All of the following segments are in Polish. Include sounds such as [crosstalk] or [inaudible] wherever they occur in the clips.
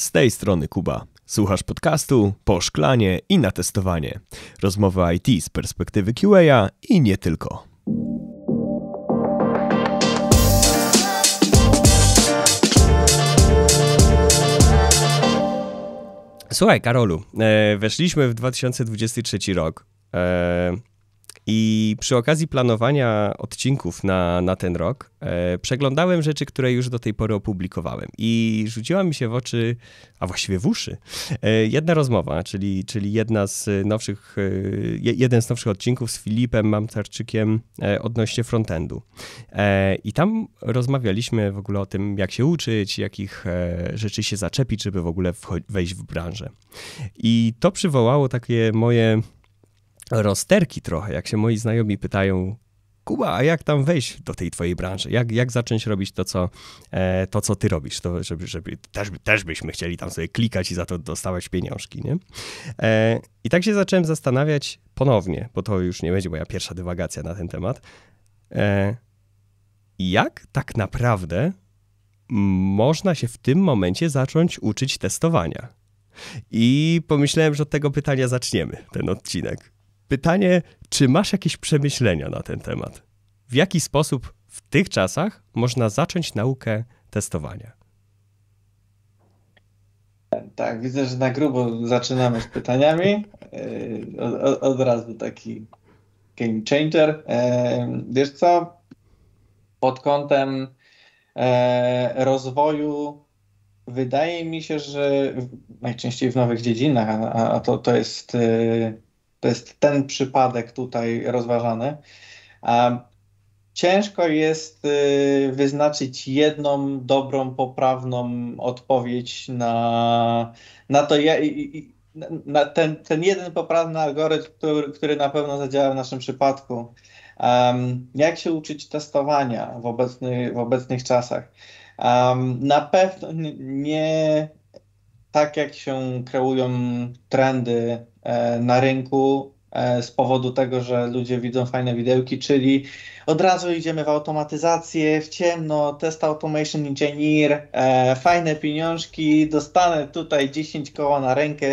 Z tej strony Kuba. Słuchasz podcastu po szklanie i na testowanie. Rozmowy IT z perspektywy QA i nie tylko. Słuchaj, Karolu, e, weszliśmy w 2023 rok. E, i przy okazji planowania odcinków na, na ten rok e, przeglądałem rzeczy, które już do tej pory opublikowałem. I rzuciła mi się w oczy, a właściwie w uszy, e, jedna rozmowa, czyli, czyli jedna z nowszych, e, jeden z nowszych odcinków z Filipem Mamtarczykiem e, odnośnie frontendu. E, I tam rozmawialiśmy w ogóle o tym, jak się uczyć, jakich e, rzeczy się zaczepić, żeby w ogóle wejść w branżę. I to przywołało takie moje rozterki trochę, jak się moi znajomi pytają, Kuba, a jak tam wejść do tej twojej branży? Jak, jak zacząć robić to, co, e, to, co ty robisz? To, żeby, żeby też, też byśmy chcieli tam sobie klikać i za to dostawać pieniążki, nie? E, I tak się zacząłem zastanawiać ponownie, bo to już nie będzie moja pierwsza dywagacja na ten temat. E, jak tak naprawdę można się w tym momencie zacząć uczyć testowania? I pomyślałem, że od tego pytania zaczniemy ten odcinek. Pytanie, czy masz jakieś przemyślenia na ten temat? W jaki sposób w tych czasach można zacząć naukę testowania? Tak, widzę, że na grubo zaczynamy z pytaniami. Od, e, od, od razu taki game changer. E, wiesz co? Pod kątem e, rozwoju wydaje mi się, że najczęściej w nowych dziedzinach, a, a to, to jest to jest ten przypadek tutaj rozważany. Ciężko jest y, wyznaczyć jedną dobrą, poprawną odpowiedź na, na to, na ten, ten jeden poprawny algorytm, który, który na pewno zadziała w naszym przypadku. Um, jak się uczyć testowania w, obecny, w obecnych czasach? Um, na pewno nie tak, jak się kreują trendy E, na rynku e, z powodu tego, że ludzie widzą fajne widełki, czyli od razu idziemy w automatyzację, w ciemno, test automation engineer, e, fajne pieniążki, dostanę tutaj 10 koła na rękę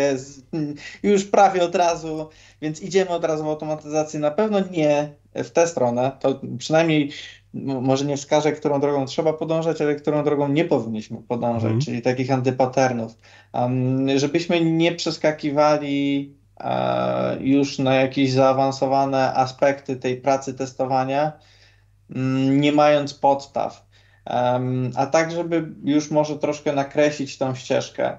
już prawie od razu, więc idziemy od razu w automatyzację. Na pewno nie w tę stronę, to przynajmniej może nie wskażę, którą drogą trzeba podążać, ale którą drogą nie powinniśmy podążać, mm. czyli takich antypaternów. Um, żebyśmy nie przeskakiwali E, już na jakieś zaawansowane aspekty tej pracy testowania, mm, nie mając podstaw. A tak, żeby już może troszkę nakreślić tą ścieżkę.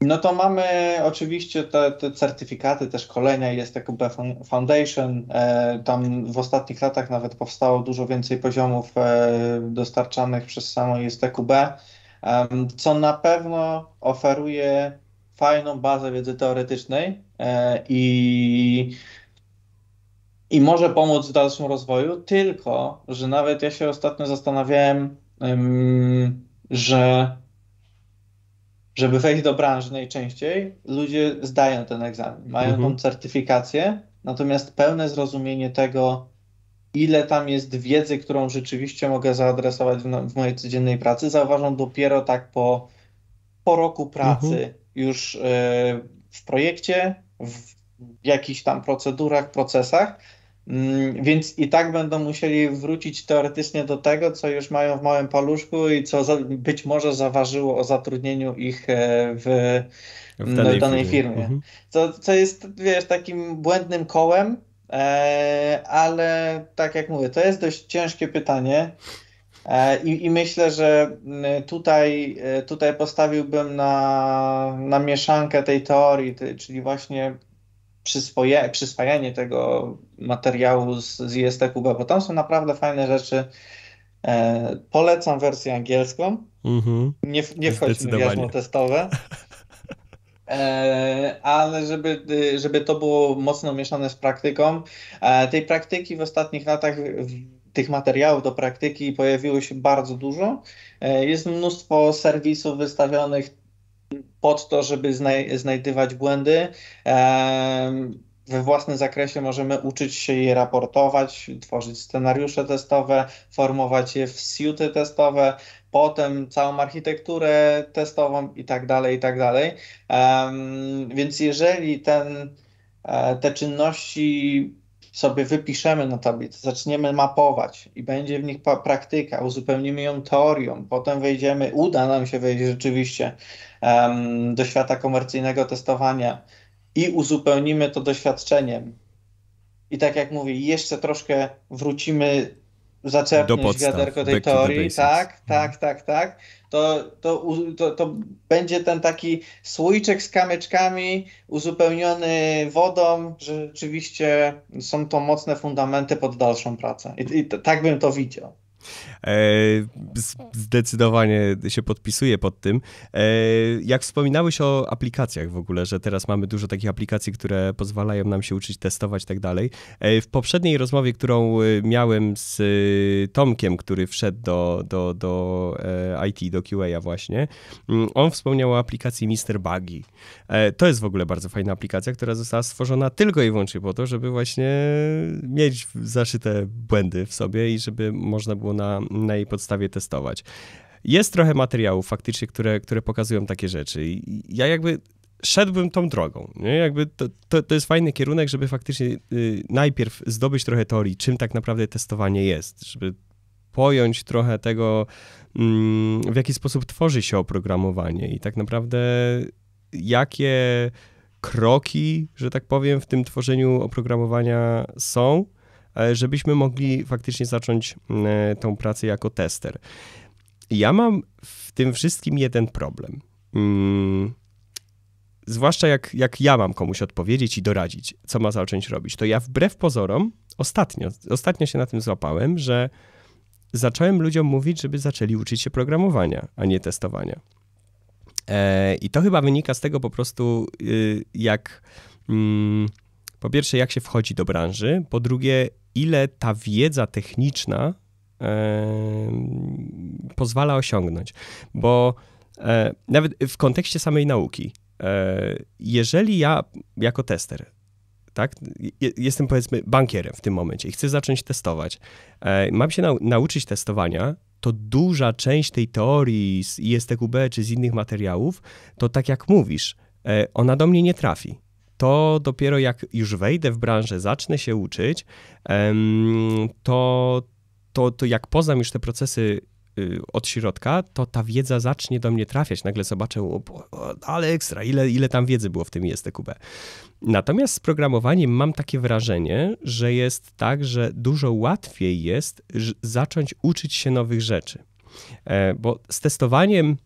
No to mamy oczywiście te, te certyfikaty, te szkolenia, jest EQB Foundation, e, tam w ostatnich latach nawet powstało dużo więcej poziomów e, dostarczanych przez samo jest EQB, co na pewno oferuje fajną bazę wiedzy teoretycznej e, i, i może pomóc w dalszym rozwoju, tylko że nawet ja się ostatnio zastanawiałem, że żeby wejść do branży najczęściej, ludzie zdają ten egzamin, mają mhm. tą certyfikację, natomiast pełne zrozumienie tego, ile tam jest wiedzy, którą rzeczywiście mogę zaadresować w, w mojej codziennej pracy, zauważam dopiero tak po, po roku pracy, mhm już e, w projekcie, w jakichś tam procedurach, procesach, mm, więc i tak będą musieli wrócić teoretycznie do tego, co już mają w małym paluszku i co być może zaważyło o zatrudnieniu ich e, w, w danej, danej firmie. firmie. Mhm. Co, co jest, wiesz, takim błędnym kołem, e, ale tak jak mówię, to jest dość ciężkie pytanie. E, I, I, myślę, że mm, tutaj, e, tutaj postawiłbym na, na mieszankę tej teorii, czyli właśnie przyswoje, przyswajanie tego materiału z, z IST Kuba, bo tam są naprawdę fajne rzeczy. E, polecam wersję angielską. Mm-hmm. Nie, nie wchodźmy w jasno testowe. [laughs] E, ale żeby, y, żeby to było mocno mieszane z praktyką, tej praktyki w ostatnich latach tych materiałów do praktyki pojawiło się bardzo dużo. E, jest mnóstwo serwisów wystawionych pod to, żeby znaj znajdywać błędy. E, we własnym zakresie możemy uczyć się je raportować, tworzyć scenariusze testowe, formować je w suity testowe, potem całą architekturę testową i tak dalej, i tak dalej. E, więc jeżeli ten, te czynności sobie wypiszemy na tablicy, zaczniemy mapować i będzie w nich praktyka, uzupełnimy ją teorią, potem wejdziemy, uda nam się wejść rzeczywiście um, do świata komercyjnego testowania i uzupełnimy to doświadczeniem. I tak jak mówię, jeszcze troszkę wrócimy zaczerpnąć wiaderko tej teorii, tak, mhm. tak, tak, tak, to, to, to, to będzie ten taki słoiczek z kamyczkami uzupełniony wodą, że rzeczywiście są to mocne fundamenty pod dalszą pracę. I, i tak bym to widział. E, zdecydowanie się podpisuję pod tym. E, jak wspominałeś o aplikacjach w ogóle, że teraz mamy dużo takich aplikacji, które pozwalają nam się uczyć, testować i tak dalej. E, w poprzedniej rozmowie, którą miałem z Tomkiem, który wszedł do, do, do IT, do QA właśnie, mm, on wspomniał o aplikacji Mr. Buggy. To jest w ogóle bardzo fajna aplikacja, która została stworzona tylko i wyłącznie po to, żeby właśnie mieć zaszyte błędy w sobie i żeby można było mogą na, na jej podstawie testować. Jest trochę materiałów faktycznie, które, które pokazują takie rzeczy. I ja jakby szedłbym tą drogą. Nie? Jakby to, to, to jest fajny kierunek, żeby faktycznie y, najpierw zdobyć trochę teorii, czym tak naprawdę testowanie jest, żeby pojąć trochę tego, mm, w jaki sposób tworzy się oprogramowanie i tak naprawdę jakie kroki, że tak powiem, w tym tworzeniu oprogramowania są E, żebyśmy mogli faktycznie zacząć e, tą pracę jako tester. Ja mam w tym wszystkim jeden problem. Mm, zwłaszcza jak, jak ja mam komuś odpowiedzieć i doradzić, co ma zacząć robić, to ja wbrew pozorom ostatnio, ostatnio się na tym złapałem, że zacząłem ludziom mówić, żeby zaczęli uczyć się programowania, a nie testowania. E, I to chyba wynika z tego po prostu, y, jak. Mm, po pierwsze, jak się wchodzi do branży, po drugie, ile ta wiedza techniczna pozwala osiągnąć. Bo e, nawet w kontekście samej nauki, e, jeżeli ja jako tester tak? Jestem powiedzmy bankierem w tym momencie i chcę zacząć testować. E, mam się nau nauczyć testowania, to duża część tej teorii z ISTQB czy z innych materiałów, to tak jak mówisz, ona do mnie nie trafi to dopiero jak już wejdę w branżę, zacznę się uczyć, to, to, to jak poznam już te procesy y, od środka, to ta wiedza zacznie do mnie trafiać. Nagle zobaczę, o, o, ale ekstra, ile, ile tam wiedzy było w tym ISTQB. Natomiast z programowaniem mam takie wrażenie, że jest tak, że dużo łatwiej jest zacząć uczyć się nowych rzeczy. E, bo z testowaniem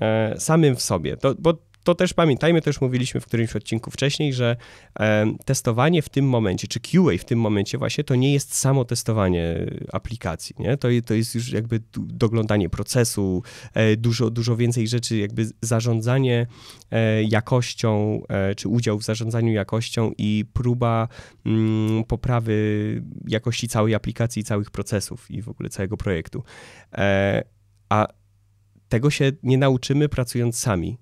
e, samym w sobie, to, bo to też pamiętajmy, to już mówiliśmy w którymś odcinku wcześniej, że e, testowanie w tym momencie, czy QA w tym momencie właśnie, to nie jest samo testowanie e, aplikacji, nie? To, to jest już jakby doglądanie procesu, e, dużo, dużo więcej rzeczy, jakby zarządzanie e, jakością, e, czy udział w zarządzaniu jakością i próba mm, poprawy jakości całej aplikacji, całych procesów i w ogóle całego projektu. E, a tego się nie nauczymy pracując sami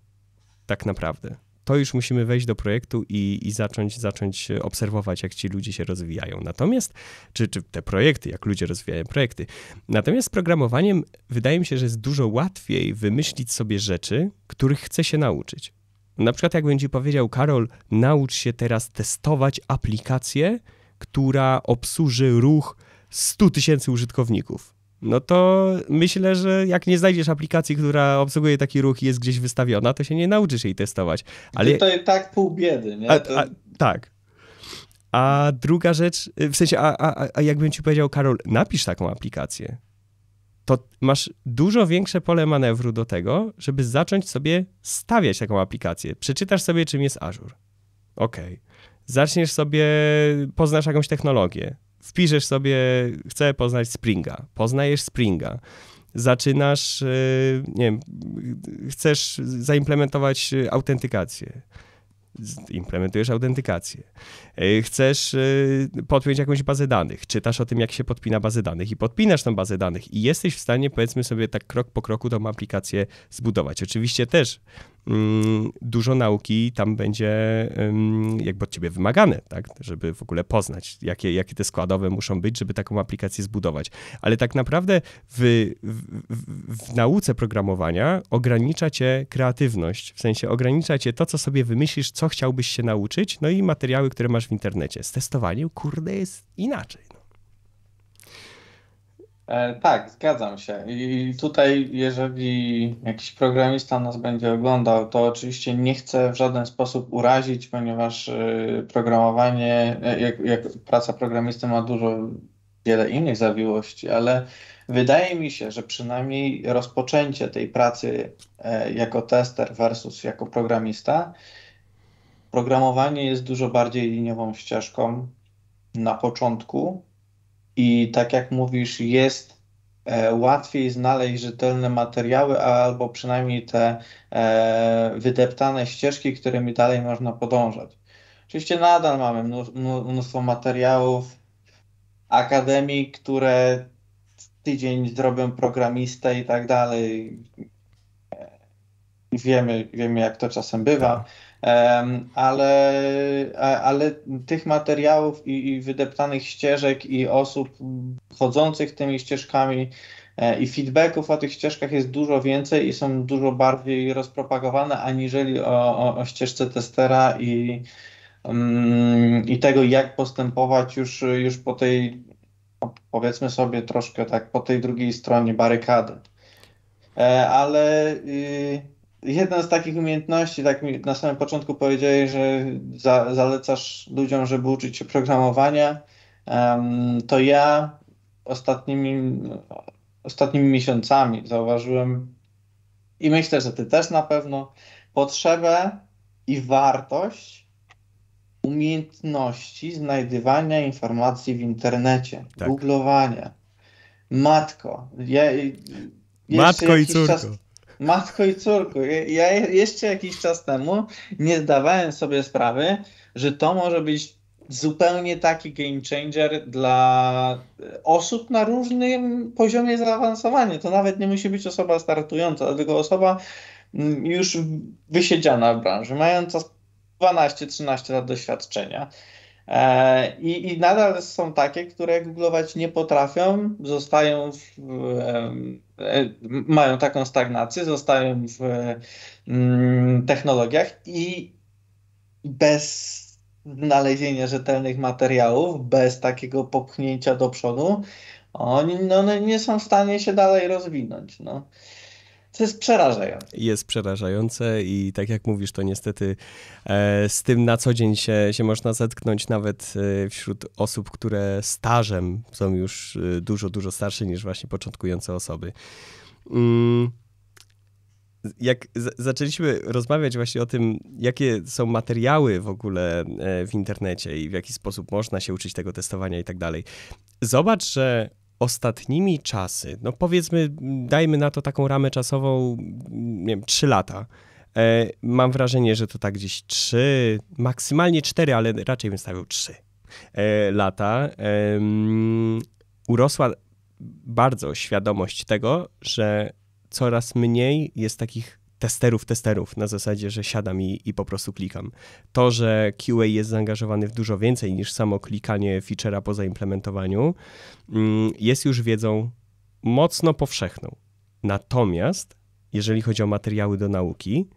tak naprawdę. To już musimy wejść do projektu i, i zacząć, zacząć obserwować, jak ci ludzie się rozwijają. Natomiast, czy, czy te projekty, jak ludzie rozwijają projekty. Natomiast z programowaniem wydaje mi się, że jest dużo łatwiej wymyślić sobie rzeczy, których chce się nauczyć. Na przykład, jakbym ci powiedział, Karol, naucz się teraz testować aplikację, która obsłuży ruch 100 tysięcy użytkowników no to myślę, że jak nie znajdziesz aplikacji, która obsługuje taki ruch i jest gdzieś wystawiona, to się nie nauczysz jej testować. Ale... Tutaj tak pół biedy, nie? A, a, tak. A druga rzecz, y, w sensie, a, a, a jakbym ci powiedział, Karol, napisz taką aplikację, to masz dużo większe pole manewru do tego, żeby zacząć sobie stawiać taką aplikację. Przeczytasz sobie, czym jest Azure. Okej. Okay. Zaczniesz sobie, poznasz jakąś technologię wpiszesz sobie, chcę poznać Springa, poznajesz Springa, zaczynasz, y, nie wiem, chcesz zaimplementować autentykację. Implementujesz autentykację. Y, chcesz y, podpiąć jakąś bazę danych, czytasz o tym, jak się podpina bazę danych i podpinasz tą bazę danych i jesteś w stanie, powiedzmy sobie, tak krok po kroku tą aplikację zbudować. Oczywiście też Mm, dużo nauki tam będzie jakby od ciebie wymagane, tak? Żeby w ogóle poznać, jakie, jakie te składowe muszą być, żeby taką aplikację zbudować. Ale tak naprawdę w, w, w nauce programowania ogranicza cię kreatywność, w sensie ogranicza cię to, co sobie wymyślisz, co chciałbyś się nauczyć, no i materiały, które masz w internecie. Z testowaniem, kurde, jest inaczej. E, tak, zgadzam się. I tutaj, jeżeli jakiś programista nas będzie oglądał, to oczywiście nie chcę w żaden sposób urazić, ponieważ y, programowanie, e, jak, jak praca programisty ma dużo, wiele innych zawiłości, ale wydaje mi się, że przynajmniej rozpoczęcie tej pracy e, jako tester versus jako programista, programowanie jest dużo bardziej liniową ścieżką na początku i tak jak mówisz, jest e, łatwiej znaleźć rzetelne materiały, albo przynajmniej te e, wydeptane ścieżki, którymi dalej można podążać. Oczywiście nadal mamy mnóstwo materiałów akademii, które tydzień zrobią programistę i tak dalej. E, wiemy, wiemy jak to czasem bywa. Tak ale, ale tych materiałów i, i wydeptanych ścieżek i osób chodzących tymi ścieżkami e, i feedbacków o tych ścieżkach jest dużo więcej i są dużo bardziej rozpropagowane aniżeli o, o, o ścieżce testera i, um, i tego, jak postępować już, już po tej, powiedzmy sobie troszkę tak, po tej drugiej stronie barykady. E, ale... Yy, Jedna z takich umiejętności, tak mi na samym początku powiedziałeś, że za, zalecasz ludziom, żeby uczyć się programowania, um, to ja ostatnimi, ostatnimi miesiącami zauważyłem i myślę, że ty też na pewno potrzebę i wartość umiejętności znajdywania informacji w internecie, tak. googlowania. Matko, ja, Matko i córko. Czas, Matko i córku, ja jeszcze jakiś czas temu nie zdawałem sobie sprawy, że to może być zupełnie taki game changer dla osób na różnym poziomie zaawansowania. To nawet nie musi być osoba startująca, tylko osoba mm, już wysiedziana w branży, mająca 12-13 lat doświadczenia. E, I, I, nadal są takie, które googlować nie potrafią, zostają w, e, e, mają taką stagnację, zostają w mm, technologiach i bez znalezienia rzetelnych materiałów, bez takiego popchnięcia do przodu, oni no, nie są w stanie się dalej rozwinąć. No. To jest przerażające. Jest przerażające i tak jak mówisz, to niestety e, z tym na co dzień się, się można zetknąć nawet e, wśród osób, które stażem są już e, dużo, dużo starsze niż właśnie początkujące osoby. Mm, jak zaczęliśmy rozmawiać właśnie o tym, jakie są materiały w ogóle w internecie i w jaki sposób można się uczyć tego testowania i tak dalej, zobacz, że ostatnimi czasy, no powiedzmy, dajmy na to taką ramę czasową, nie wiem, 3 lata. E, mam wrażenie, że to tak gdzieś 3, maksymalnie 4, ale raczej bym stawiał 3 e, lata. urosła bardzo świadomość tego, że coraz mniej jest takich testerów, testerów na zasadzie, że siadam i, i po prostu klikam. To, że QA jest zaangażowany w dużo więcej niż samo klikanie feature'a po zaimplementowaniu, mm, jest już wiedzą mocno powszechną. Natomiast, jeżeli chodzi o materiały do nauki,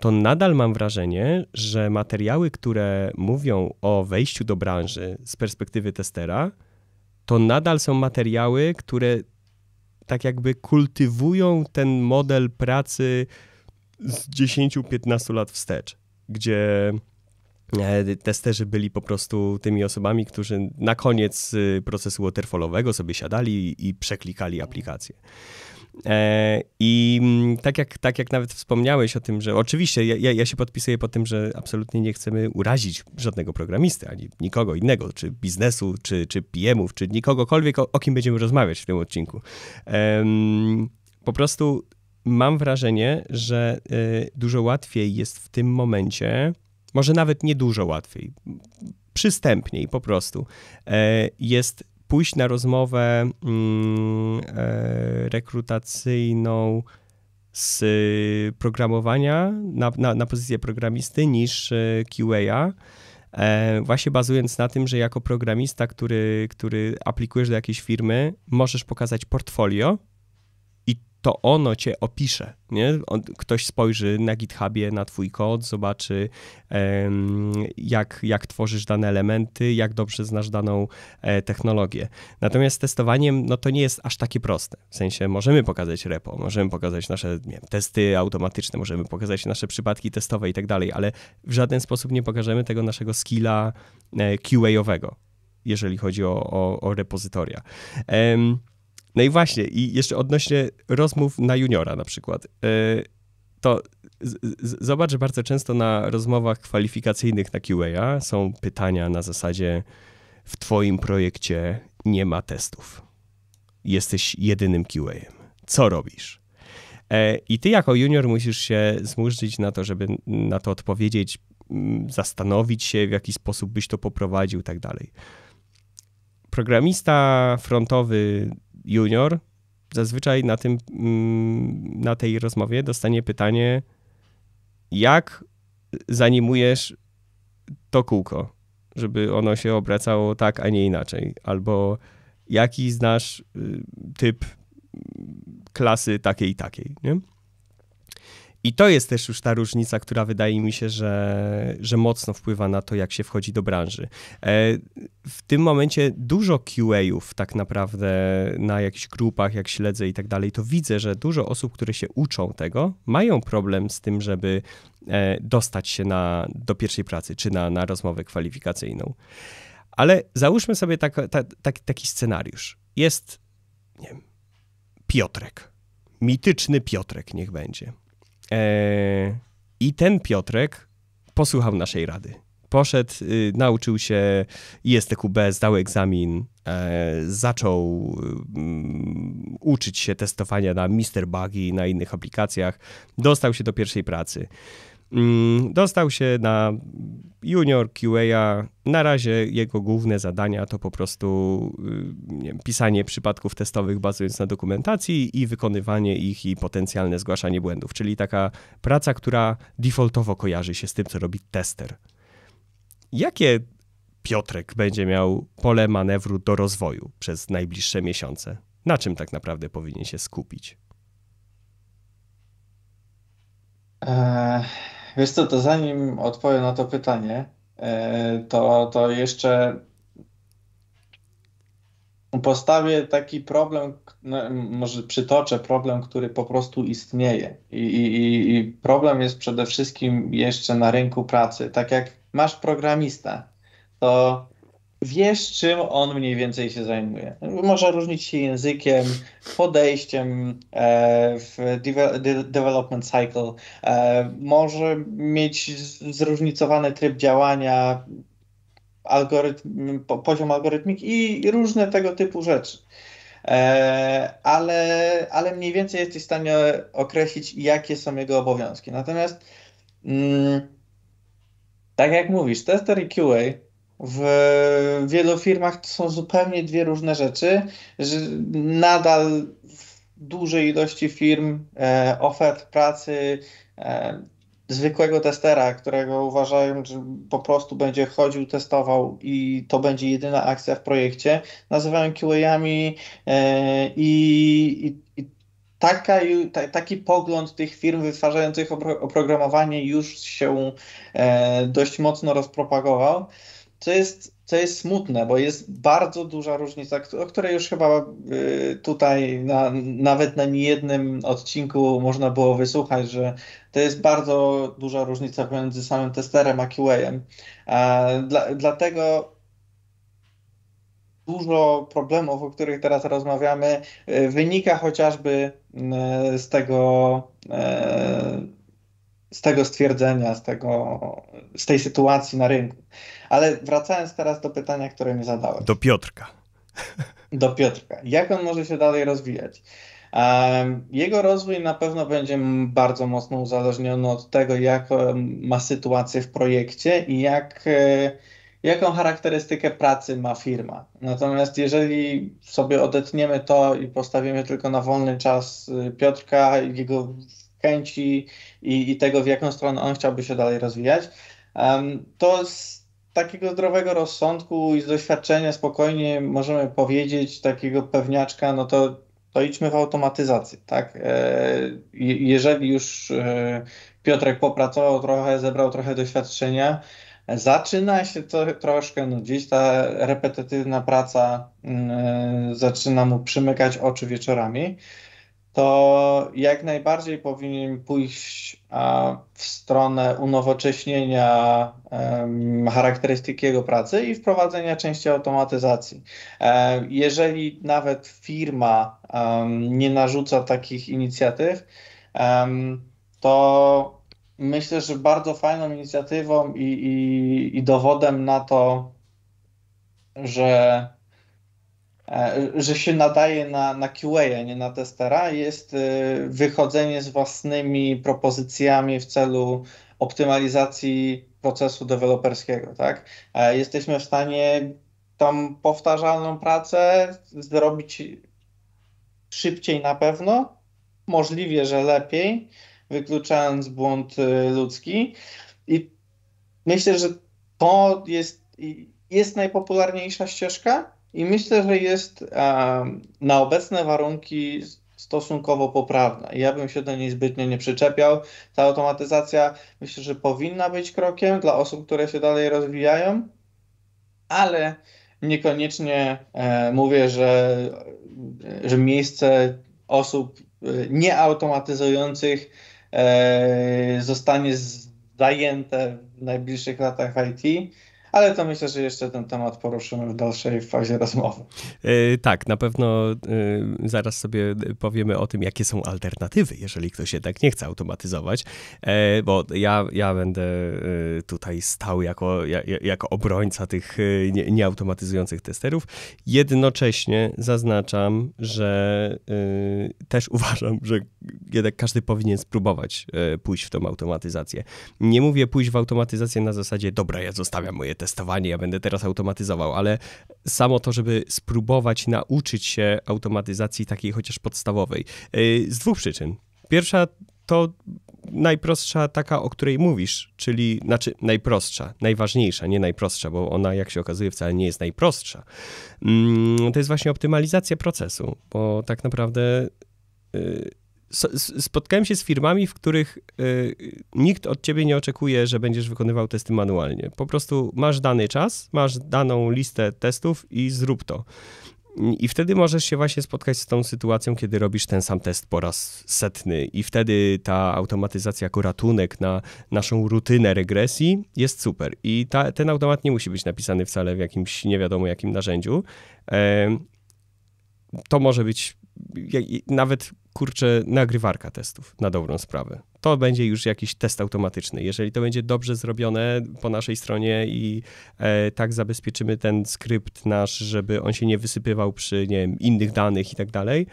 to nadal mam wrażenie, że materiały, które mówią o wejściu do branży z perspektywy testera, to nadal są materiały, które tak jakby kultywują ten model pracy z 10-15 lat wstecz, gdzie e, testerzy byli po prostu tymi osobami, którzy na koniec y, procesu waterfallowego sobie siadali i przeklikali aplikację. E, I mm, tak jak, tak jak nawet wspomniałeś o tym, że oczywiście ja, ja się podpisuję po tym, że absolutnie nie chcemy urazić żadnego programisty, ani nikogo innego, czy biznesu, czy, czy PM-ów, czy nikogokolwiek, o, o kim będziemy rozmawiać w tym odcinku. Po prostu mam wrażenie, że y, dużo łatwiej jest w tym momencie, może nawet nie dużo łatwiej, przystępniej po prostu, e, jest pójść na rozmowę mm, e, rekrutacyjną z programowania na, na, na pozycję programisty niż e, QA. E, właśnie bazując na tym, że jako programista, który, który aplikujesz do jakiejś firmy, możesz pokazać portfolio, to ono cię opisze. Nie? ktoś spojrzy na GitHubie na twój kod, zobaczy jak, jak tworzysz dane elementy, jak dobrze znasz daną e, technologię. Natomiast testowaniem no to nie jest aż takie proste. W sensie możemy pokazać repo, możemy pokazać nasze testy automatyczne, możemy pokazać nasze przypadki testowe i tak dalej, ale w żaden sposób nie pokażemy tego naszego skilla e, QA-owego, jeżeli chodzi o, o, o repozytoria. Um, no i właśnie, i jeszcze odnośnie rozmów na juniora na przykład. E, to zobacz, że bardzo często na rozmowach kwalifikacyjnych na QA są pytania na zasadzie w twoim projekcie nie ma testów. Jesteś jedynym QA. Co robisz? E, I ty jako junior musisz się zmuszyć na to, żeby na to odpowiedzieć, mm, zastanowić się, w jaki sposób byś to poprowadził, tak dalej. Programista frontowy junior zazwyczaj na, tym, mm, na tej rozmowie dostanie pytanie, jak zanimujesz to kółko, żeby ono się obracało tak, a nie inaczej, albo jaki znasz y, typ mm, klasy takiej i takiej. Nie? I to jest też już ta różnica, która wydaje mi się, że, że mocno wpływa na to, jak się wchodzi do branży. E, w tym momencie dużo QA-ów tak naprawdę na jakichś grupach, jak śledzę i tak dalej, to widzę, że dużo osób, które się uczą tego, mają problem z tym, żeby e, dostać się na, do pierwszej pracy czy na, na rozmowę kwalifikacyjną. Ale załóżmy sobie tak, tak taki scenariusz. Jest, nie wiem, Piotrek. Mityczny Piotrek niech będzie. Eee, I ten Piotrek posłuchał naszej rady. Poszedł, y, nauczył się ISTQB, zdał egzamin, e, zaczął mm, uczyć się testowania na Mr. Buggy i na innych aplikacjach, dostał się do pierwszej pracy. Mm, dostał się na junior QA. Na razie jego główne zadania to po prostu y, wiem, pisanie przypadków testowych bazując na dokumentacji i wykonywanie ich i potencjalne zgłaszanie błędów, czyli taka praca, która defaultowo kojarzy się z tym, co robi tester. Jakie Piotrek będzie miał pole manewru do rozwoju przez najbliższe miesiące? Na czym tak naprawdę powinien się skupić? Uh... Wiesz co, to zanim odpowiem na to pytanie, e, to, to jeszcze postawię taki problem, no, może przytoczę problem, który po prostu istnieje. I, i, I problem jest przede wszystkim jeszcze na rynku pracy. Tak jak masz programista, to wiesz, czym on mniej więcej się zajmuje. Może różnić się językiem, podejściem e, w de de development cycle, e, może mieć zróżnicowany tryb działania, algorytm, po, poziom algorytmik i różne tego typu rzeczy. E, ale, ale mniej więcej jesteś w stanie określić, jakie są jego obowiązki. Natomiast, mm, tak jak mówisz, tester i QA w wielu firmach to są zupełnie dwie różne rzeczy. Że nadal w dużej ilości firm e, ofert pracy e, zwykłego testera, którego uważają, że po prostu będzie chodził, testował i to będzie jedyna akcja w projekcie, nazywają QA-ami e, i, i, i Taka, taki pogląd tych firm wytwarzających oprogramowanie już się e, dość mocno rozpropagował co jest, to jest smutne, bo jest bardzo duża różnica, o której już chyba y, tutaj na, nawet na niejednym odcinku można było wysłuchać, że to jest bardzo duża różnica między samym testerem a QA'em. E, dla, dlatego dużo problemów, o których teraz rozmawiamy, y, wynika chociażby y, z tego, z tego stwierdzenia, z, tego, z tej sytuacji na rynku. Ale wracając teraz do pytania, które mi zadałeś. Do Piotrka. Do Piotrka. Jak on może się dalej rozwijać? Jego rozwój na pewno będzie bardzo mocno uzależniony od tego, jak ma sytuację w projekcie i jak, e, jaką charakterystykę pracy ma firma. Natomiast jeżeli sobie odetniemy to i postawimy tylko na wolny czas e, Piotrka, jego chęci i, i tego, w jaką stronę on chciałby się dalej rozwijać, to z takiego zdrowego rozsądku i z doświadczenia spokojnie możemy powiedzieć takiego pewniaczka, no to, to idźmy w automatyzację, tak? E, jeżeli już e, Piotrek popracował trochę, zebrał trochę doświadczenia, zaczyna się to troszkę, no gdzieś ta repetytywna praca mm, e, zaczyna mu przymykać oczy wieczorami, to jak najbardziej powinien pójść w stronę unowocześnienia charakterystyki jego pracy i wprowadzenia części automatyzacji. E, jeżeli nawet firma nie narzuca takich inicjatyw, to myślę, że bardzo fajną inicjatywą i, i, i dowodem na to, że E, że się nadaje na, na QA, nie na testera, jest e, wychodzenie z własnymi propozycjami w celu optymalizacji procesu deweloperskiego. Tak? E, jesteśmy w stanie tą powtarzalną pracę zrobić szybciej na pewno, możliwie, że lepiej, wykluczając błąd ludzki. I myślę, że to jest, jest najpopularniejsza ścieżka i myślę, że jest na obecne warunki stosunkowo poprawna. Ja bym się do niej zbytnio nie przyczepiał. Ta automatyzacja myślę, że powinna być krokiem dla osób, które się dalej rozwijają, ale niekoniecznie e, mówię, że, że miejsce osób e, nieautomatyzujących e, zostanie zajęte w najbliższych latach IT ale to myślę, że jeszcze ten temat poruszymy w dalszej fazie rozmowy. E, tak, na pewno e, zaraz sobie powiemy o tym, jakie są alternatywy, jeżeli ktoś jednak nie chce automatyzować, e, bo ja, ja będę tutaj stał jako, jako obrońca tych nie, nieautomatyzujących testerów. Jednocześnie zaznaczam, że też [laughs] uważam, że jednak każdy powinien spróbować pójść w tą automatyzację. Nie mówię pójść w automatyzację na zasadzie, dobra, ja zostawiam moje testowanie ja będę teraz automatyzował, ale samo to, żeby spróbować nauczyć się automatyzacji takiej chociaż podstawowej. Y, z dwóch przyczyn. Pierwsza to najprostsza taka, o której mówisz, czyli znaczy najprostsza, najważniejsza, nie najprostsza, bo ona, jak się okazuje, wcale nie jest najprostsza. Mm, to jest właśnie optymalizacja procesu, bo tak naprawdę y, spotkałem się z firmami, w których y, nikt od ciebie nie oczekuje, że będziesz wykonywał testy manualnie. Po prostu masz dany czas, masz daną listę testów i zrób to. I wtedy możesz się właśnie spotkać z tą sytuacją, kiedy robisz ten sam test po raz setny, i wtedy ta automatyzacja jako ratunek na naszą rutynę regresji jest super. I ta, ten automat nie musi być napisany wcale w jakimś nie wiadomo jakim narzędziu. E, to może być nawet kurczę nagrywarka testów na dobrą sprawę. To będzie już jakiś test automatyczny. Jeżeli to będzie dobrze zrobione po naszej stronie i e, tak zabezpieczymy ten skrypt nasz, żeby on się nie wysypywał przy nie wiem, innych danych i tak dalej,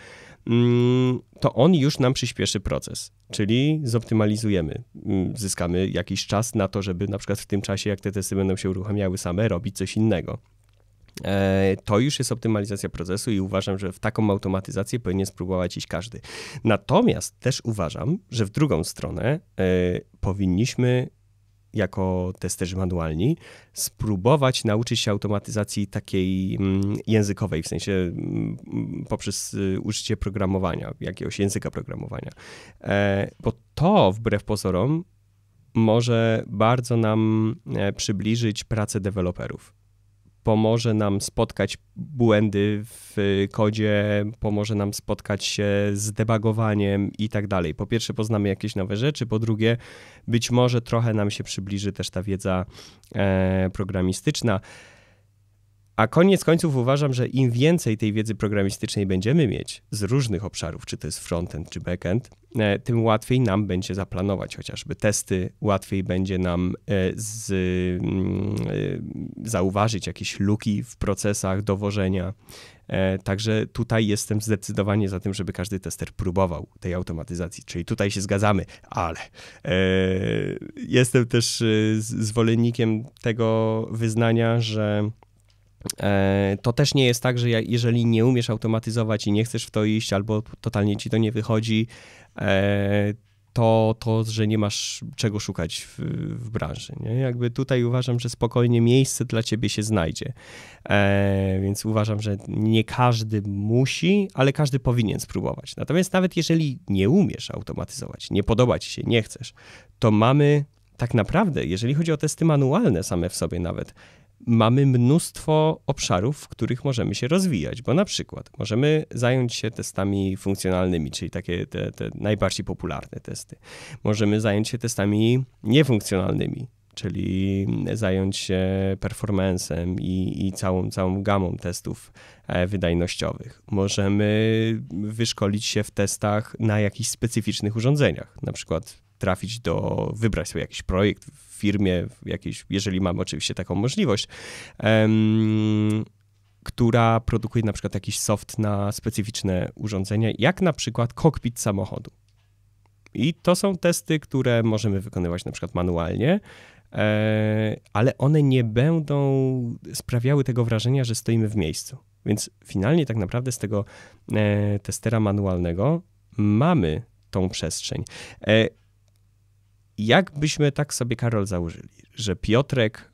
mm, to on już nam przyspieszy proces, czyli zoptymalizujemy. Mm, zyskamy jakiś czas na to, żeby na przykład w tym czasie, jak te testy będą się uruchamiały same, robić coś innego. E, to już jest optymalizacja procesu i uważam, że w taką automatyzację powinien spróbować iść każdy. Natomiast też uważam, że w drugą stronę e, powinniśmy jako testerzy manualni, spróbować nauczyć się automatyzacji takiej mm, językowej, w sensie mm, poprzez y, użycie programowania, jakiegoś języka programowania. E, bo to wbrew pozorom może bardzo nam przybliżyć pracę deweloperów pomoże nam spotkać błędy w y, kodzie, pomoże nam spotkać się z debagowaniem i tak dalej. Po pierwsze, poznamy jakieś nowe rzeczy, po drugie, być może trochę nam się przybliży też ta wiedza e, programistyczna. A koniec końców uważam, że im więcej tej wiedzy programistycznej będziemy mieć z różnych obszarów, czy to jest frontend, czy backend, e, tym łatwiej nam będzie zaplanować chociażby testy, łatwiej będzie nam e, z, mm, e, zauważyć jakieś luki w procesach dowożenia. Także tutaj jestem zdecydowanie za tym, żeby każdy tester próbował tej automatyzacji, czyli tutaj się zgadzamy, ale jestem też zwolennikiem tego wyznania, że E, to też nie jest tak, że jeżeli nie umiesz automatyzować i nie chcesz w to iść, albo totalnie ci to nie wychodzi, e, to, to że nie masz czego szukać w, w branży. Nie? Jakby tutaj uważam, że spokojnie miejsce dla ciebie się znajdzie. E, więc uważam, że nie każdy musi, ale każdy powinien spróbować. Natomiast nawet jeżeli nie umiesz automatyzować, nie podoba ci się, nie chcesz, to mamy tak naprawdę, jeżeli chodzi o testy manualne same w sobie nawet, mamy mnóstwo obszarów, w których możemy się rozwijać, bo na przykład możemy zająć się testami funkcjonalnymi, czyli takie te, te najbardziej popularne testy. Możemy zająć się testami niefunkcjonalnymi, czyli zająć się performancem i, i, całą, całą gamą testów e, wydajnościowych. Możemy wyszkolić się w testach na jakichś specyficznych urządzeniach, na przykład trafić do, wybrać sobie jakiś projekt, firmie jakiejś, jeżeli mamy oczywiście taką możliwość, um, która produkuje na przykład jakiś soft na specyficzne urządzenia, jak na przykład kokpit samochodu. I to są testy, które możemy wykonywać na przykład manualnie, e, ale one nie będą sprawiały tego wrażenia, że stoimy w miejscu. Więc finalnie tak naprawdę z tego e, testera manualnego mamy tą przestrzeń. E, jakbyśmy tak sobie, Karol, założyli, że Piotrek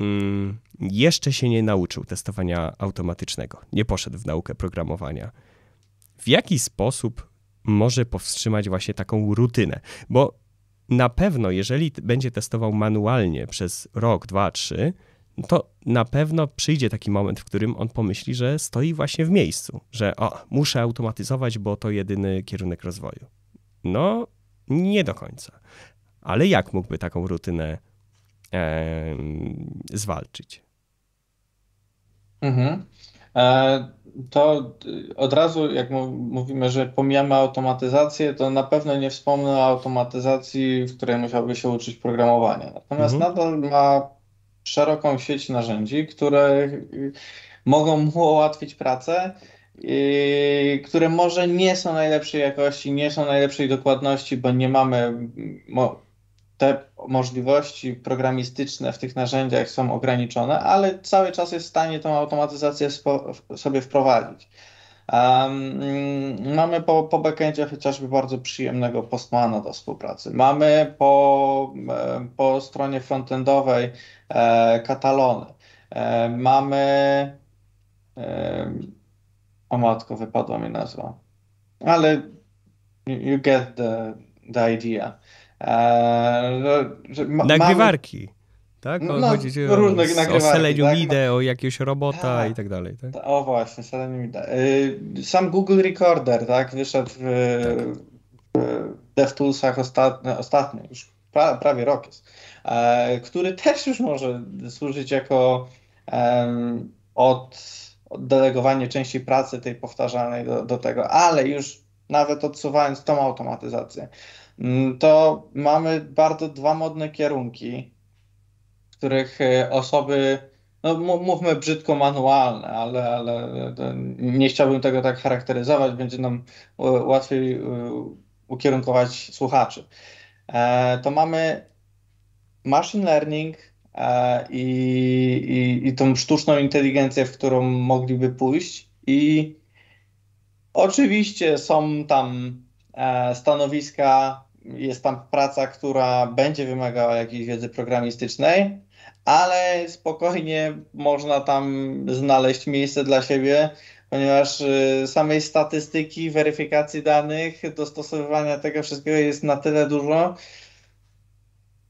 mm, jeszcze się nie nauczył testowania automatycznego, nie poszedł w naukę programowania, w jaki sposób może powstrzymać właśnie taką rutynę? Bo na pewno, jeżeli będzie testował manualnie przez rok, dwa, trzy, to na pewno przyjdzie taki moment, w którym on pomyśli, że stoi właśnie w miejscu, że o, muszę automatyzować, bo to jedyny kierunek rozwoju. No, nie do końca. Ale jak mógłby taką rutynę e, zwalczyć? Mhm. E, to od razu, jak mówimy, że pomijamy automatyzację, to na pewno nie wspomnę o automatyzacji, w której musiałby się uczyć programowania. Natomiast mhm. nadal ma szeroką sieć narzędzi, które mogą mu ułatwić pracę. Yy, które może nie są najlepszej jakości, nie są najlepszej dokładności, bo nie mamy mo te możliwości programistyczne w tych narzędziach są ograniczone, ale cały czas jest w stanie tą automatyzację sobie wprowadzić. Um, mamy po, po backendzie chociażby bardzo przyjemnego Postmana do współpracy. Mamy po, po stronie frontendowej e, Katalony. E, mamy. E, o matko, wypadła mi nazwa. Ale you get the, the idea. E, że Nagrywarki. Mamy... Tak? No, o, no, chodzi o, różne o, o Seleniumidę, o jakiegoś robota tak. i tak dalej. Tak? O właśnie, Seleniumidę. Y, sam Google Recorder, tak, wyszedł w, tak. w DevToolsach ostatnio, już pra, prawie rok jest, e, który też już może służyć jako od delegowanie części pracy tej powtarzalnej do, do tego, ale już nawet odsuwając tą automatyzację, Mm, to mamy bardzo dwa modne kierunki, w których e, osoby, no mówmy brzydko manualne, ale, ale e, nie chciałbym tego tak charakteryzować, będzie nam e, łatwiej ukierunkować słuchaczy. To mamy machine learning i, i, i tą sztuczną inteligencję, w którą mogliby pójść i Oczywiście są tam E, stanowiska, jest tam praca, która będzie wymagała jakiejś wiedzy programistycznej, ale spokojnie można tam znaleźć miejsce dla siebie, ponieważ y, samej statystyki, weryfikacji danych, dostosowywania tego wszystkiego jest na tyle dużo,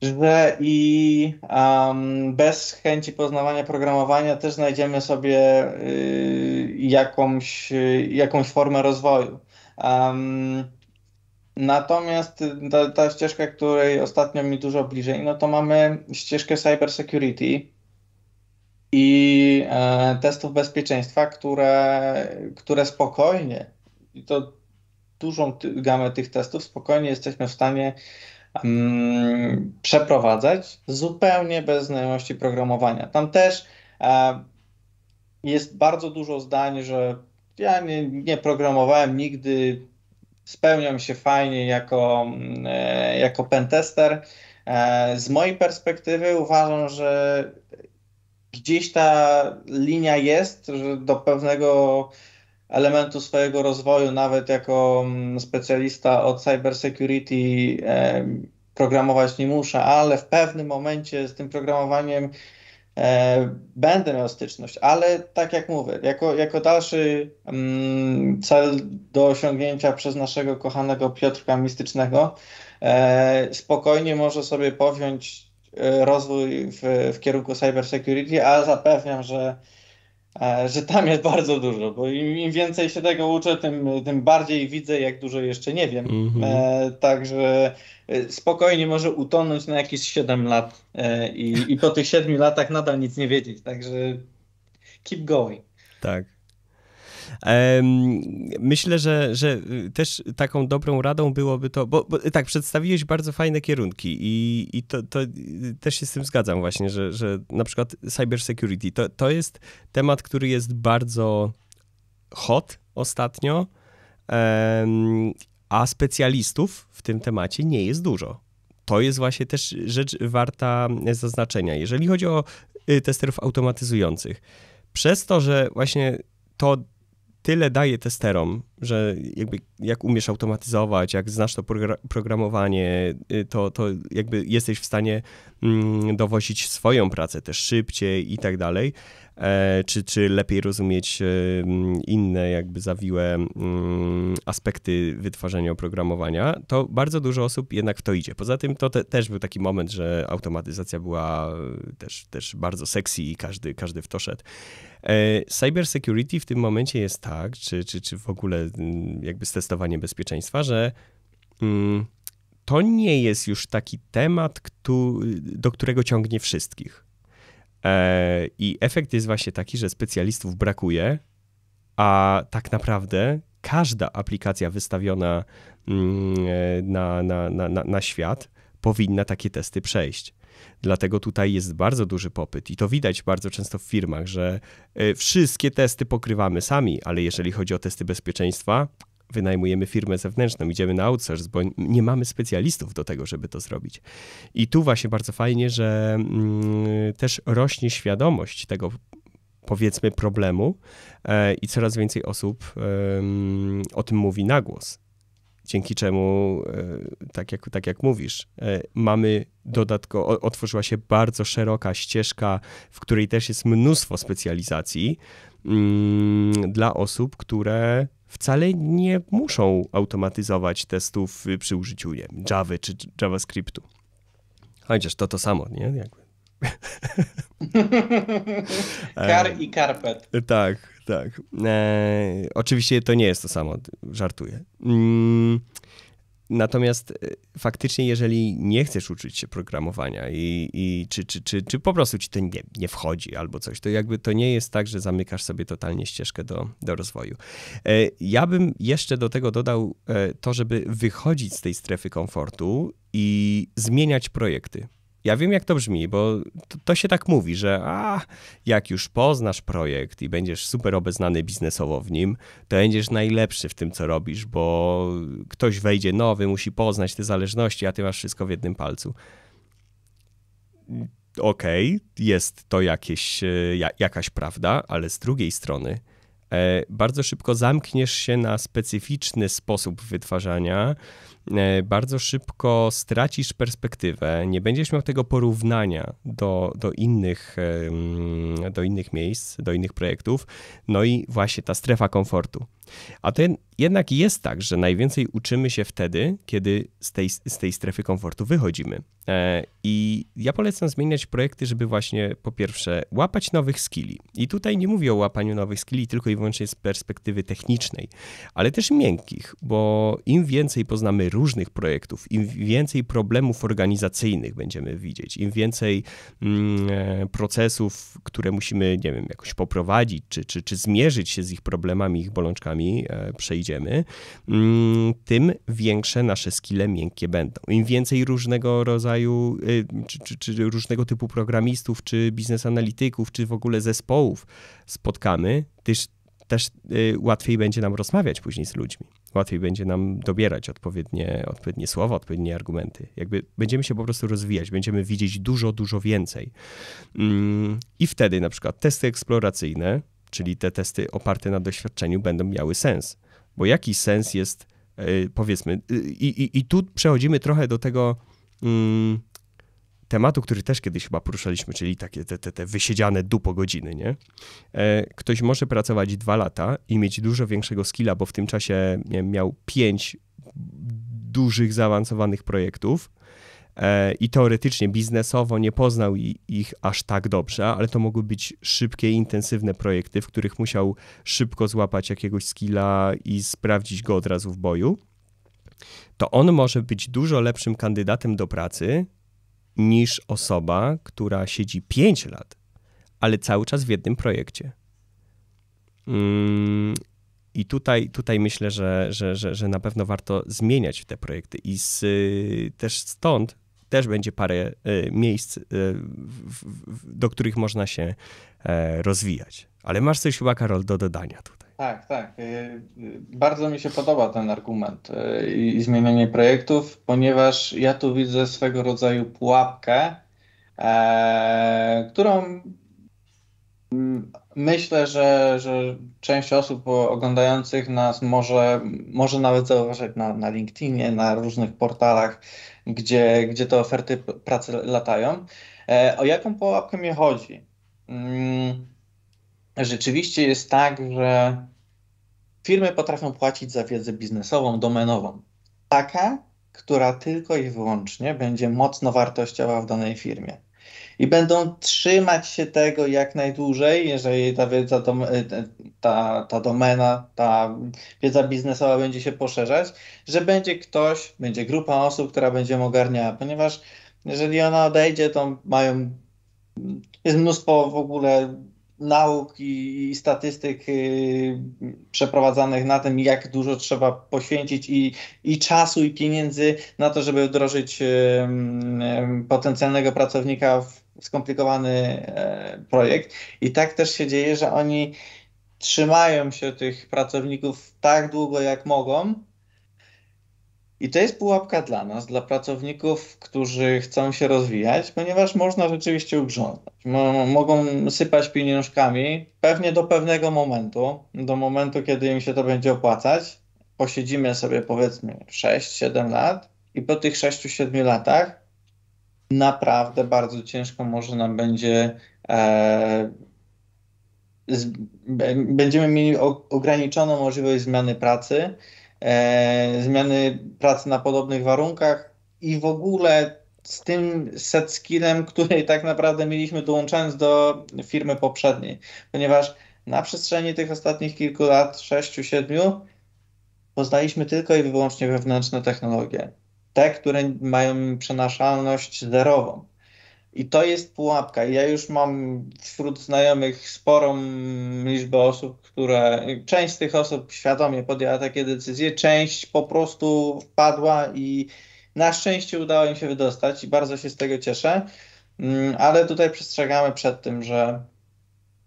że i um, bez chęci poznawania programowania też znajdziemy sobie y, jakąś, y, jakąś formę rozwoju. Um, Natomiast ta, ta, ścieżka, której ostatnio mi dużo bliżej, no to mamy ścieżkę cybersecurity i e, testów bezpieczeństwa, które, które spokojnie, i to dużą ty, gamę tych testów, spokojnie jesteśmy w stanie mm, przeprowadzać zupełnie bez znajomości programowania. Tam też e, jest bardzo dużo zdań, że ja nie, nie programowałem nigdy, spełniam się fajnie jako, mm, e, jako pentester. E, z mojej perspektywy uważam, że gdzieś ta linia jest, że do pewnego elementu swojego rozwoju, nawet jako mm, specjalista od cybersecurity, e, programować nie muszę, ale w pewnym momencie z tym programowaniem E, będę miał styczność, ale tak jak mówię, jako, jako dalszy mm, cel do osiągnięcia przez naszego kochanego Piotrka Mistycznego, e, spokojnie może sobie powziąć e, rozwój w, w kierunku cybersecurity, a zapewniam, że że tam jest bardzo dużo, bo im, im, więcej się tego uczę, tym, tym bardziej widzę, jak dużo jeszcze nie wiem. Mm -hmm. e, także e, spokojnie może utonąć na jakieś 7 lat e, i, i po tych 7 latach nadal nic nie wiedzieć. Także keep going. Tak. Myślę, że, że y, też taką dobrą radą byłoby to, bo, bo tak, przedstawiłeś bardzo fajne kierunki i, i to, to, y, też się z tym zgadzam właśnie, że, że na przykład cyber security to, to jest temat, który jest bardzo hot ostatnio, a specjalistów w tym temacie nie jest dużo. To jest właśnie też rzecz warta zaznaczenia. Jeżeli chodzi o y, testerów automatyzujących, przez to, że właśnie to tyle daje testerom, że jakby jak umiesz automatyzować, jak znasz to progr- programowanie, y, to, to jakby jesteś w stanie Mm, dowozić swoją pracę też szybciej i tak dalej, e, czy, czy lepiej rozumieć e, mm, inne jakby zawiłe mm, aspekty wytwarzania oprogramowania, to bardzo dużo osób jednak w to idzie. Poza tym to te, też był taki moment, że automatyzacja była e, też, też bardzo sexy i każdy, każdy w to szedł. Cyber security w tym momencie jest tak, czy, czy, czy w ogóle jakby testowaniem bezpieczeństwa, że mm, to nie jest już taki temat, do którego ciągnie wszystkich. E, I efekt jest właśnie taki, że specjalistów brakuje, a tak naprawdę każda aplikacja wystawiona mm, e, na, na, na, na, świat powinna takie testy przejść. Dlatego tutaj jest bardzo duży popyt i to widać bardzo często w firmach, że e, wszystkie testy pokrywamy sami, ale jeżeli chodzi o testy bezpieczeństwa, wynajmujemy firmę zewnętrzną, idziemy na outsource, bo nie mamy specjalistów do tego, żeby to zrobić. I tu właśnie bardzo fajnie, że mm, też rośnie świadomość tego powiedzmy problemu e, i coraz więcej osób o tym mówi na głos. Dzięki czemu, e, tak jak, tak jak mówisz, e, mamy dodatkowo, otworzyła się bardzo szeroka ścieżka, w której też jest mnóstwo specjalizacji mm, dla osób, które wcale nie muszą automatyzować testów y, przy użyciu nie, Java czy JavaScriptu. Chociaż to to samo, nie? Jakby. [laughs] Kar i karpet. E, tak, tak. E, oczywiście to nie jest to samo, żartuję. Mm, Natomiast e, faktycznie, jeżeli nie chcesz uczyć się programowania i, i czy, czy, czy, czy po prostu ci to nie, nie wchodzi albo coś, to jakby to nie jest tak, że zamykasz sobie totalnie ścieżkę do, do rozwoju. E, ja bym jeszcze do tego dodał e, to, żeby wychodzić z tej strefy komfortu i zmieniać projekty. Ja wiem, jak to brzmi, bo to, to, się tak mówi, że a, jak już poznasz projekt i będziesz super obeznany biznesowo w nim, to będziesz najlepszy w tym, co robisz, bo ktoś wejdzie nowy, musi poznać te zależności, a ty masz wszystko w jednym palcu. Okej, okay, jest to jakieś, e, jakaś prawda, ale z drugiej strony e, bardzo szybko zamkniesz się na specyficzny sposób wytwarzania E, bardzo szybko stracisz perspektywę, nie będziesz miał tego porównania do, do, innych, do innych miejsc, do innych projektów, no i właśnie ta strefa komfortu. A to jednak jest tak, że najwięcej uczymy się wtedy, kiedy z tej, z tej strefy komfortu wychodzimy. E, I ja polecam zmieniać projekty, żeby właśnie po pierwsze łapać nowych skilli. I tutaj nie mówię o łapaniu nowych skilli tylko i wyłącznie z perspektywy technicznej, ale też miękkich, bo im więcej poznamy różnych projektów, im więcej problemów organizacyjnych będziemy widzieć, im więcej mm, e, procesów, które musimy, nie wiem, jakoś poprowadzić, czy, czy, czy zmierzyć się z ich problemami, ich bolączkami, E, przejdziemy, mm, tym większe nasze skille miękkie będą. Im więcej różnego rodzaju, y, czy, czy, czy różnego typu programistów, czy biznes analityków, czy w ogóle zespołów spotkamy, też też y, łatwiej będzie nam rozmawiać później z ludźmi. Łatwiej będzie nam dobierać odpowiednie, odpowiednie słowa, odpowiednie argumenty. Jakby będziemy się po prostu rozwijać, będziemy widzieć dużo, dużo więcej. Mm, I wtedy na przykład testy eksploracyjne czyli te testy oparte na doświadczeniu będą miały sens. Bo jaki sens jest, e, powiedzmy, y, i, i, i tu przechodzimy trochę do tego mm, tematu, który też kiedyś chyba poruszaliśmy, czyli takie te, te, te wysiedziane dupo godziny, nie? E, ktoś może pracować dwa lata i mieć dużo większego skilla, bo w tym czasie miał pięć dużych, zaawansowanych projektów, E, i teoretycznie, biznesowo nie poznał ich aż tak dobrze, ale to mogły być szybkie, intensywne projekty, w których musiał szybko złapać jakiegoś skilla i sprawdzić go od razu w boju, to on może być dużo lepszym kandydatem do pracy niż osoba, która siedzi 5 lat, ale cały czas w jednym projekcie. Mm, I tutaj, tutaj myślę, że, że, że, że na pewno warto zmieniać te projekty. I z, też stąd też będzie parę e, miejsc, e, do których można się e, rozwijać. Ale masz coś chyba, Karol, do dodania tutaj. Tak, tak. Bardzo mi się podoba ten argument i zmienianie projektów, ponieważ ja tu widzę swego rodzaju pułapkę, którą myślę, że, że część osób oglądających nas może, może nawet zauważyć na, na LinkedInie, na różnych portalach gdzie, gdzie te oferty pracy latają. E, o jaką pułapkę mi chodzi? Mm, rzeczywiście jest tak, że firmy potrafią płacić za wiedzę biznesową, domenową. Taka, która tylko i wyłącznie będzie mocno wartościowa w danej firmie i będą trzymać się tego jak najdłużej, jeżeli ta wiedza, e, e, ta, ta domena, ta wiedza biznesowa będzie się poszerzać, że będzie ktoś, będzie grupa osób, która będzie ogarniała, ponieważ jeżeli ona odejdzie, to mają, jest mnóstwo w ogóle nauk i, i statystyk y, przeprowadzanych na tym, jak dużo trzeba poświęcić i, i czasu, i pieniędzy na to, żeby wdrożyć potencjalnego pracownika w skomplikowany e, projekt. I tak też się dzieje, że oni trzymają się tych pracowników tak długo, jak mogą. I to jest pułapka dla nas, dla pracowników, którzy chcą się rozwijać, ponieważ można rzeczywiście ugrząznąć. mogą sypać pieniążkami, pewnie do pewnego momentu, do momentu, kiedy im się to będzie opłacać. Posiedzimy sobie powiedzmy 6-7 lat i po tych 6-7 latach naprawdę bardzo ciężko może nam będzie. E, będziemy mieli ograniczoną możliwość zmiany pracy, e, zmiany pracy na podobnych warunkach i w ogóle z tym set skillem, [laughs] który tak naprawdę mieliśmy dołączając do firmy poprzedniej, ponieważ na przestrzeni tych ostatnich kilku lat, sześciu, siedmiu poznaliśmy tylko i wyłącznie wewnętrzne technologie te, które mają przenaszalność zerową. I to jest pułapka. Ja już mam wśród znajomych sporą liczbę osób, które. Część z tych osób świadomie podjęła takie decyzje, część po prostu wpadła i na szczęście udało im się wydostać i bardzo się z tego cieszę. Mm, ale tutaj przestrzegamy przed tym, że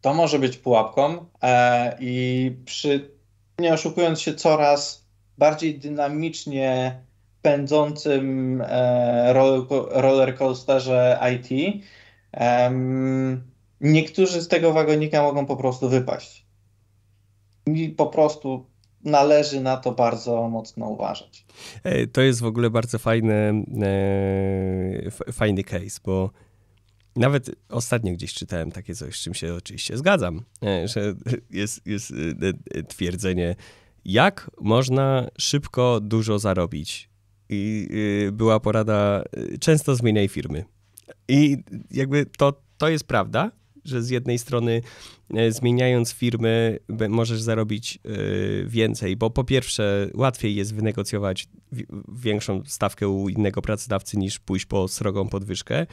to może być pułapką e, i przy, nie oszukując się, coraz bardziej dynamicznie pędzącym e, rollercoasterze IT. Niektórzy z tego wagonika mogą po prostu wypaść. I po prostu należy na to bardzo mocno uważać. E, to jest w ogóle bardzo fajny, e, fajny case, bo nawet ostatnio gdzieś czytałem takie coś, z czym się oczywiście zgadzam, że jest, jest twierdzenie, jak można szybko dużo zarobić i y, była porada y, często zmieniaj firmy. I jakby to, to jest prawda, że z jednej strony y, zmieniając firmy możesz zarobić więcej, bo po pierwsze łatwiej jest wynegocjować większą stawkę u innego pracodawcy niż pójść po srogą podwyżkę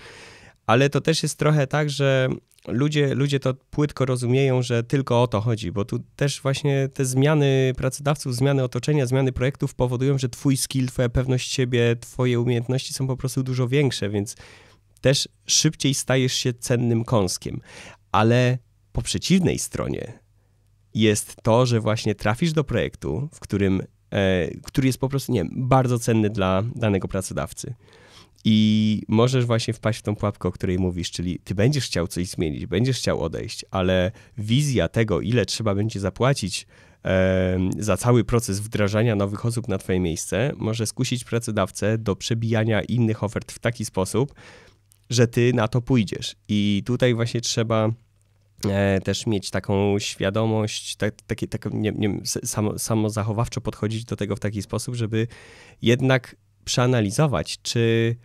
ale to też jest trochę tak, że ludzie, ludzie to płytko rozumieją, że tylko o to chodzi, bo tu też właśnie te zmiany pracodawców, zmiany otoczenia, zmiany projektów powodują, że twój skill, twoja pewność siebie, twoje umiejętności są po prostu dużo większe, więc też szybciej stajesz się cennym kąskiem. Ale po przeciwnej stronie jest to, że właśnie trafisz do projektu, w którym, e, który jest po prostu, nie bardzo cenny dla danego pracodawcy. I możesz właśnie wpaść w tą pułapkę, o której mówisz, czyli ty będziesz chciał coś zmienić, będziesz chciał odejść, ale wizja tego, ile trzeba będzie zapłacić e, za cały proces wdrażania nowych osób na twoje miejsce, może skusić pracodawcę do przebijania innych ofert w taki sposób, że ty na to pójdziesz. I tutaj właśnie trzeba e, też mieć taką świadomość, tak, takie, tak, nie, nie, samo, samozachowawczo podchodzić do tego w taki sposób, żeby jednak przeanalizować, czy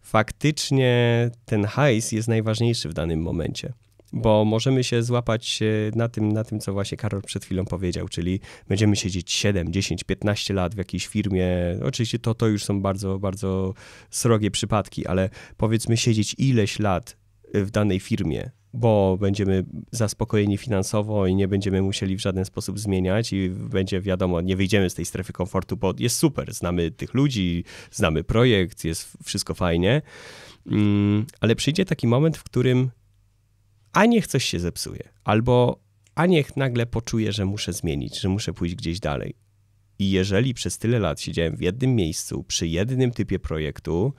faktycznie ten hajs jest najważniejszy w danym momencie. Bo możemy się złapać e, na tym, na tym, co właśnie Karol przed chwilą powiedział, czyli będziemy siedzieć 7, 10, 15 lat w jakiejś firmie. Oczywiście to, to już są bardzo, bardzo srogie przypadki, ale powiedzmy siedzieć ileś lat w danej firmie, bo będziemy zaspokojeni finansowo i nie będziemy musieli w żaden sposób zmieniać i będzie wiadomo, nie wyjdziemy z tej strefy komfortu, bo jest super, znamy tych ludzi, znamy projekt, jest wszystko fajnie, mm, ale przyjdzie taki moment, w którym a niech coś się zepsuje, albo a niech nagle poczuję, że muszę zmienić, że muszę pójść gdzieś dalej. I jeżeli przez tyle lat siedziałem w jednym miejscu, przy jednym typie projektu,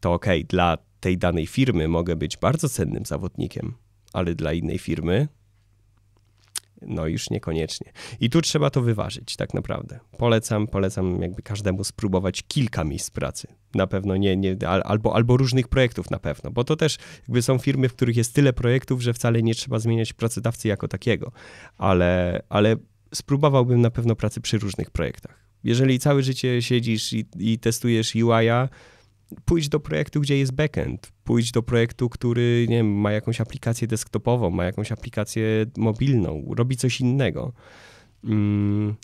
to okej, okay, dla tej danej firmy mogę być bardzo cennym zawodnikiem, ale dla innej firmy no już niekoniecznie. I tu trzeba to wyważyć tak naprawdę. Polecam, polecam jakby każdemu spróbować kilka miejsc pracy. Na pewno nie, nie albo, albo różnych projektów na pewno, bo to też jakby są firmy, w których jest tyle projektów, że wcale nie trzeba zmieniać pracodawcy jako takiego, ale, ale spróbowałbym na pewno pracy przy różnych projektach. Jeżeli całe życie siedzisz i, i testujesz UI-a, pójdź do projektu, gdzie jest backend, pójdź do projektu, który nie wiem, ma jakąś aplikację desktopową, ma jakąś aplikację mobilną, robi coś innego. Mm,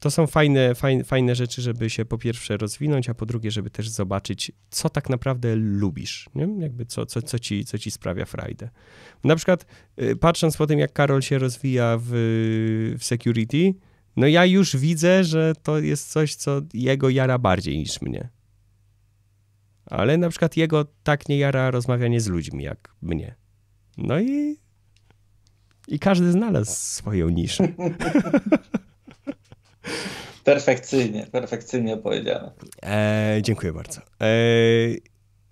to są fajne, fajne, fajne rzeczy, żeby się po pierwsze rozwinąć, a po drugie, żeby też zobaczyć, co tak naprawdę lubisz, nie? Jakby co, co, co, ci, co ci sprawia frajdę. Na przykład y, patrząc po tym, jak Karol się rozwija w, w security, no ja już widzę, że to jest coś, co jego jara bardziej niż mnie. Ale na przykład jego tak nie jara rozmawianie z ludźmi jak mnie. No i. I każdy znalazł swoją niszę. [laughs] Perfekcyjnie, perfekcyjnie powiedziane. E, dziękuję bardzo. E,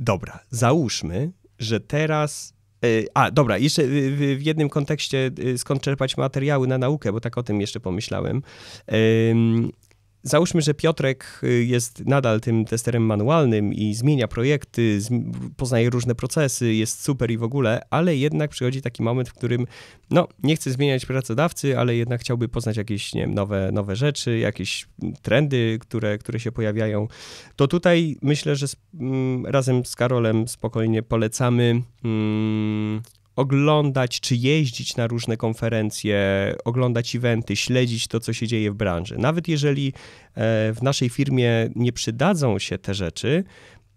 dobra, załóżmy, że teraz. E, a, dobra, jeszcze w, w, jednym kontekście y, skąd czerpać materiały na naukę, bo tak o tym jeszcze pomyślałem załóżmy, że Piotrek y, jest nadal tym testerem manualnym i zmienia projekty, poznaje różne procesy, jest super i w ogóle, ale jednak przychodzi taki moment, w którym no, nie chce zmieniać pracodawcy, ale jednak chciałby poznać jakieś nie wiem, nowe, nowe rzeczy, jakieś mm, trendy, które, które się pojawiają. To tutaj myślę, że z, mm, razem z Karolem spokojnie polecamy. Hmm, oglądać czy jeździć na różne konferencje, oglądać eventy, śledzić to, co się dzieje w branży. Nawet jeżeli e, w naszej firmie nie przydadzą się te rzeczy,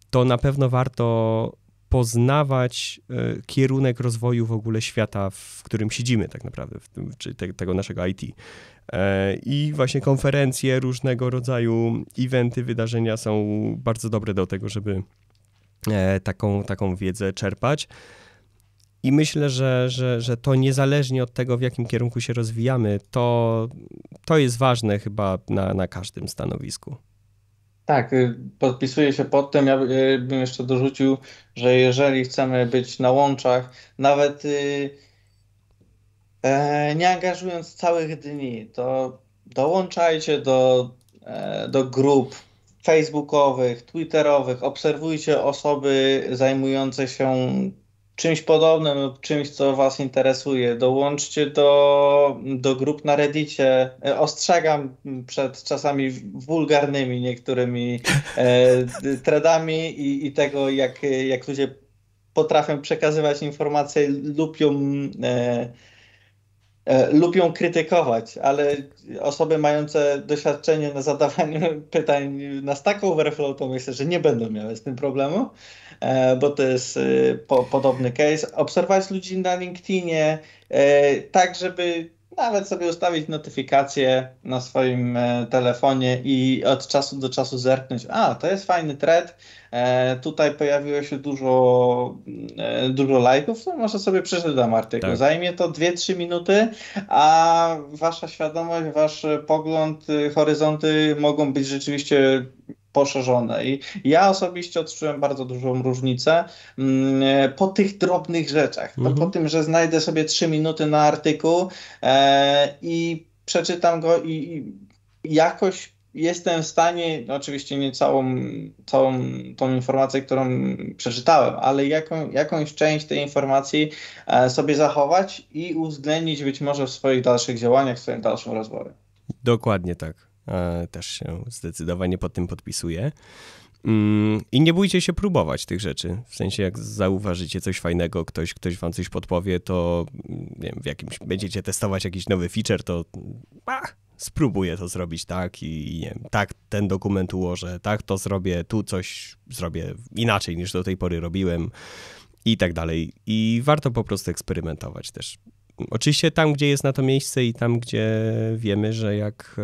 to na pewno warto poznawać e, kierunek rozwoju w ogóle świata, w którym siedzimy tak naprawdę, czy tego naszego IT. E, I właśnie konferencje, różnego rodzaju eventy, wydarzenia są bardzo dobre do tego, żeby taką, taką wiedzę czerpać. I myślę, że, że, że to niezależnie od tego, w jakim kierunku się rozwijamy, to, to jest ważne chyba na, na każdym stanowisku. Tak, y, podpisuję się pod tym. Ja y, bym jeszcze dorzucił, że jeżeli chcemy być na łączach, nawet y, e, nie angażując całych dni, to dołączajcie do, e, do grup facebookowych, twitterowych, obserwujcie osoby zajmujące się czymś podobnym lub czymś, co Was interesuje. Dołączcie do, do grup na Reddicie. E, ostrzegam przed czasami wulgarnymi niektórymi e, threadami i, i tego, jak, jak ludzie potrafią przekazywać informacje lub ją e, E, lubią krytykować, ale osoby mające doświadczenie na zadawaniu [laughs] pytań na Stack Overflow to myślę, że nie będą miały z tym problemu, e, bo to jest e, po, podobny case. Obserwować ludzi na LinkedInie tak, żeby nawet sobie ustawić notyfikację na swoim e, telefonie i od czasu do czasu zerknąć. A, to jest fajny thread. E, tutaj pojawiło się dużo, e, dużo lajków, to może sobie przeczytam artykuł. Tak. Zajmie to 2-3 minuty, a wasza świadomość, wasz pogląd, y, horyzonty mogą być rzeczywiście poszerzone. I ja osobiście odczułem bardzo dużą różnicę mm, po tych drobnych rzeczach. Mhm. No, po tym, że znajdę sobie trzy minuty na artykuł e, i przeczytam go i, i jakoś jestem w stanie, no oczywiście nie całą, całą tą informację, którą przeczytałem, ale jaką, jakąś część tej informacji e, sobie zachować i uwzględnić być może w swoich dalszych działaniach, w swoim dalszym rozwoju. Dokładnie tak. E, też się zdecydowanie pod tym podpisuję. Mm, I nie bójcie się próbować tych rzeczy. W sensie, jak zauważycie coś fajnego, ktoś, ktoś wam coś podpowie, to mm, nie wiem, w jakimś, będziecie testować jakiś nowy feature, to spróbuję to zrobić tak i nie wiem, tak ten dokument ułożę, tak to zrobię, tu coś zrobię inaczej niż do tej pory robiłem i tak dalej. I warto po prostu eksperymentować też oczywiście tam, gdzie jest na to miejsce i tam, gdzie wiemy, że jak.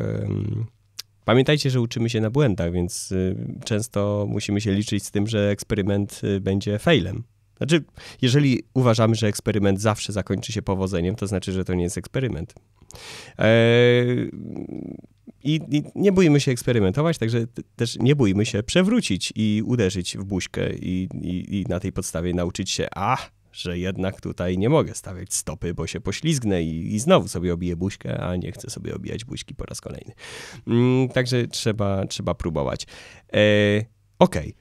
Pamiętajcie, że uczymy się na błędach, więc y, często musimy się liczyć z tym, że eksperyment y, będzie failem. Znaczy, jeżeli uważamy, że eksperyment zawsze zakończy się powodzeniem, to znaczy, że to nie jest eksperyment. Eee, i, I, nie bójmy się eksperymentować, także też nie bójmy się przewrócić i uderzyć w buźkę i, i, i na tej podstawie nauczyć się, a że jednak tutaj nie mogę stawiać stopy, bo się poślizgnę i, i znowu sobie obiję buźkę, a nie chcę sobie obijać buźki po raz kolejny. Mm, także trzeba, trzeba próbować. E, Okej. Okay.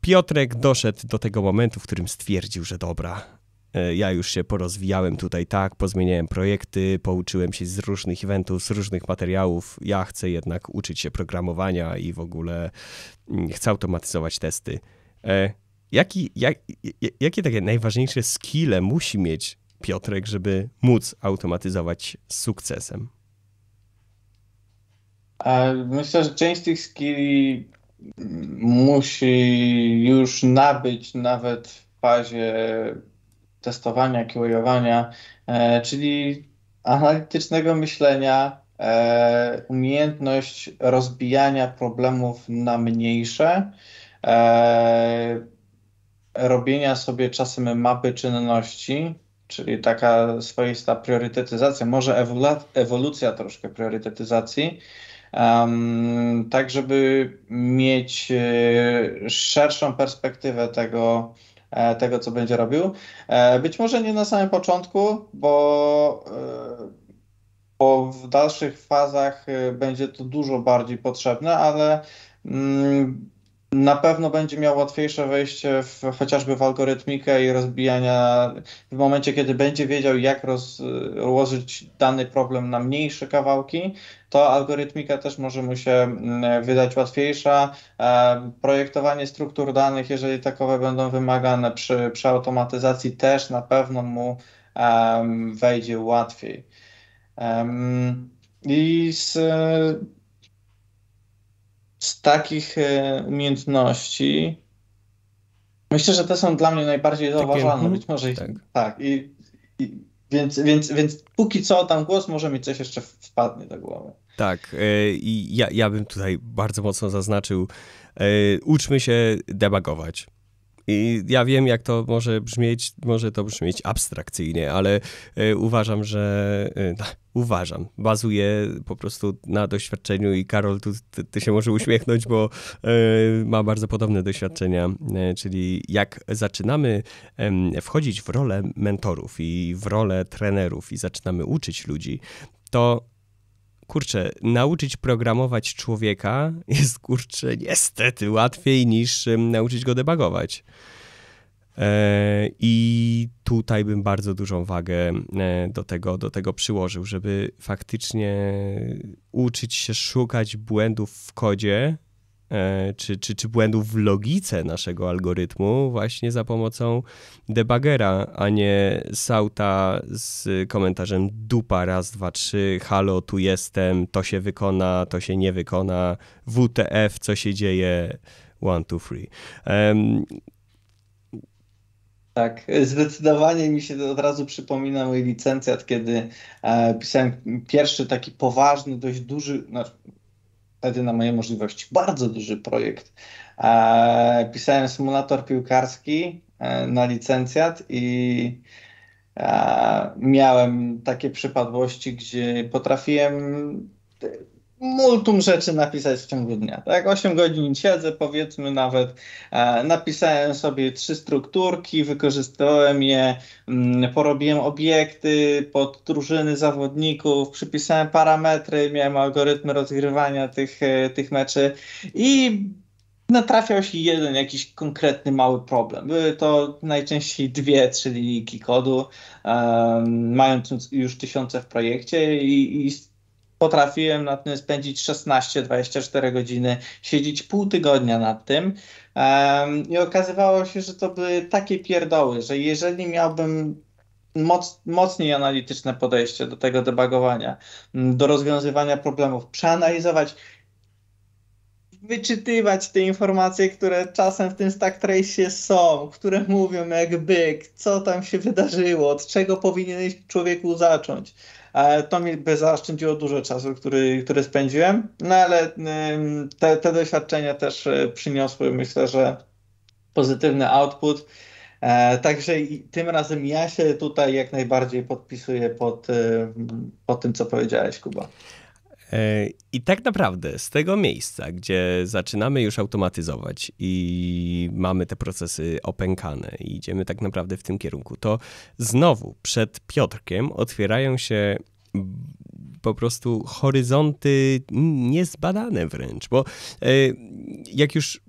Piotrek doszedł do tego momentu, w którym stwierdził, że dobra, e, ja już się porozwijałem tutaj tak, pozmieniałem projekty, pouczyłem się z różnych eventów, z różnych materiałów. Ja chcę jednak uczyć się programowania i w ogóle mm, chcę automatyzować testy. E, Jaki, jak, jakie takie najważniejsze skille musi mieć Piotrek, żeby móc automatyzować z sukcesem? Myślę, że część tych skilli musi już nabyć nawet w fazie testowania, kierowania, e, czyli analitycznego myślenia, e, umiejętność rozbijania problemów na mniejsze, e, robienia sobie czasem mapy czynności, czyli taka swoista priorytetyzacja, może ewolucja troszkę priorytetyzacji, um, tak żeby mieć e, szerszą perspektywę tego, e, tego, co będzie robił. E, być może nie na samym początku, bo, bo w dalszych fazach będzie to dużo bardziej potrzebne, ale mm, na pewno będzie miał łatwiejsze wejście w, chociażby w algorytmikę i rozbijania w momencie, kiedy będzie wiedział, jak rozłożyć dany problem na mniejsze kawałki, to algorytmika też może mu się mm, wydać łatwiejsza. E, projektowanie struktur danych, jeżeli takowe będą wymagane przy, przy automatyzacji, też na pewno mu wejdzie łatwiej. I z z takich e, umiejętności, myślę, że te są dla mnie najbardziej zauważalne. Mhm, Być może ich, tak. tak i, i, więc, więc, więc póki co tam głos, może mi coś jeszcze wpadnie do głowy. Tak, e, i ja, ja bym tutaj bardzo mocno zaznaczył, e, uczmy się debagować. I ja wiem, jak to może brzmieć, może to brzmieć abstrakcyjnie, ale y, uważam, że y, uważam, bazuję po prostu na doświadczeniu i Karol, tu, ty, ty się może uśmiechnąć, bo y, ma bardzo podobne doświadczenia, czyli jak zaczynamy wchodzić w rolę mentorów i w rolę trenerów i zaczynamy uczyć ludzi, to kurczę, nauczyć programować człowieka jest, kurczę, niestety łatwiej niż nauczyć go debagować. E, I tutaj bym bardzo dużą wagę e, do tego, do tego przyłożył, żeby faktycznie uczyć się szukać błędów w kodzie, E, czy, czy, czy błędów w logice naszego algorytmu właśnie za pomocą debugera, a nie sauta z komentarzem dupa raz, dwa, trzy, halo, tu jestem, to się wykona, to się nie wykona, WTF, co się dzieje, one, two, three. Um, tak, zdecydowanie mi się od razu przypomina mój licencjat, kiedy e, pisałem pierwszy taki poważny, dość duży, znaczy wtedy na moje możliwości bardzo duży projekt. E, pisałem symulator piłkarski e, na licencjat i e, miałem takie przypadłości, gdzie potrafiłem multum rzeczy napisać w ciągu dnia. Tak? 8 godzin siedzę, powiedzmy nawet, e, napisałem sobie trzy strukturki, wykorzystałem je, m, mm, porobiłem obiekty pod drużyny zawodników, przypisałem parametry, miałem algorytmy rozgrywania tych, e, tych meczy i natrafiał się jeden jakiś konkretny mały problem. Były to najczęściej dwie, trzy linijki kodu, e, mając już tysiące w projekcie i, i potrafiłem nad tym spędzić 16-24 godziny, siedzieć pół tygodnia nad tym. Um, I okazywało się, że to były takie pierdoły, że jeżeli miałbym moc, mocniej analityczne podejście do tego debugowania, do rozwiązywania problemów, przeanalizować, wyczytywać te informacje, które czasem w tym stack trace są, które mówią jak byk, co tam się wydarzyło, od czego powinieneś człowieku zacząć E, to mi by zaoszczędziło dużo czasu, który, który spędziłem, no ale te, te doświadczenia też e, przyniosły, myślę, że pozytywny output. E, także tym razem ja się tutaj jak najbardziej podpisuję pod, pod tym, co powiedziałeś, Kuba. E, I tak naprawdę z tego miejsca, gdzie zaczynamy już automatyzować i mamy te procesy opękane i idziemy tak naprawdę w tym kierunku, to znowu przed Piotrkiem otwierają się po prostu horyzonty niezbadane wręcz, bo e, jak już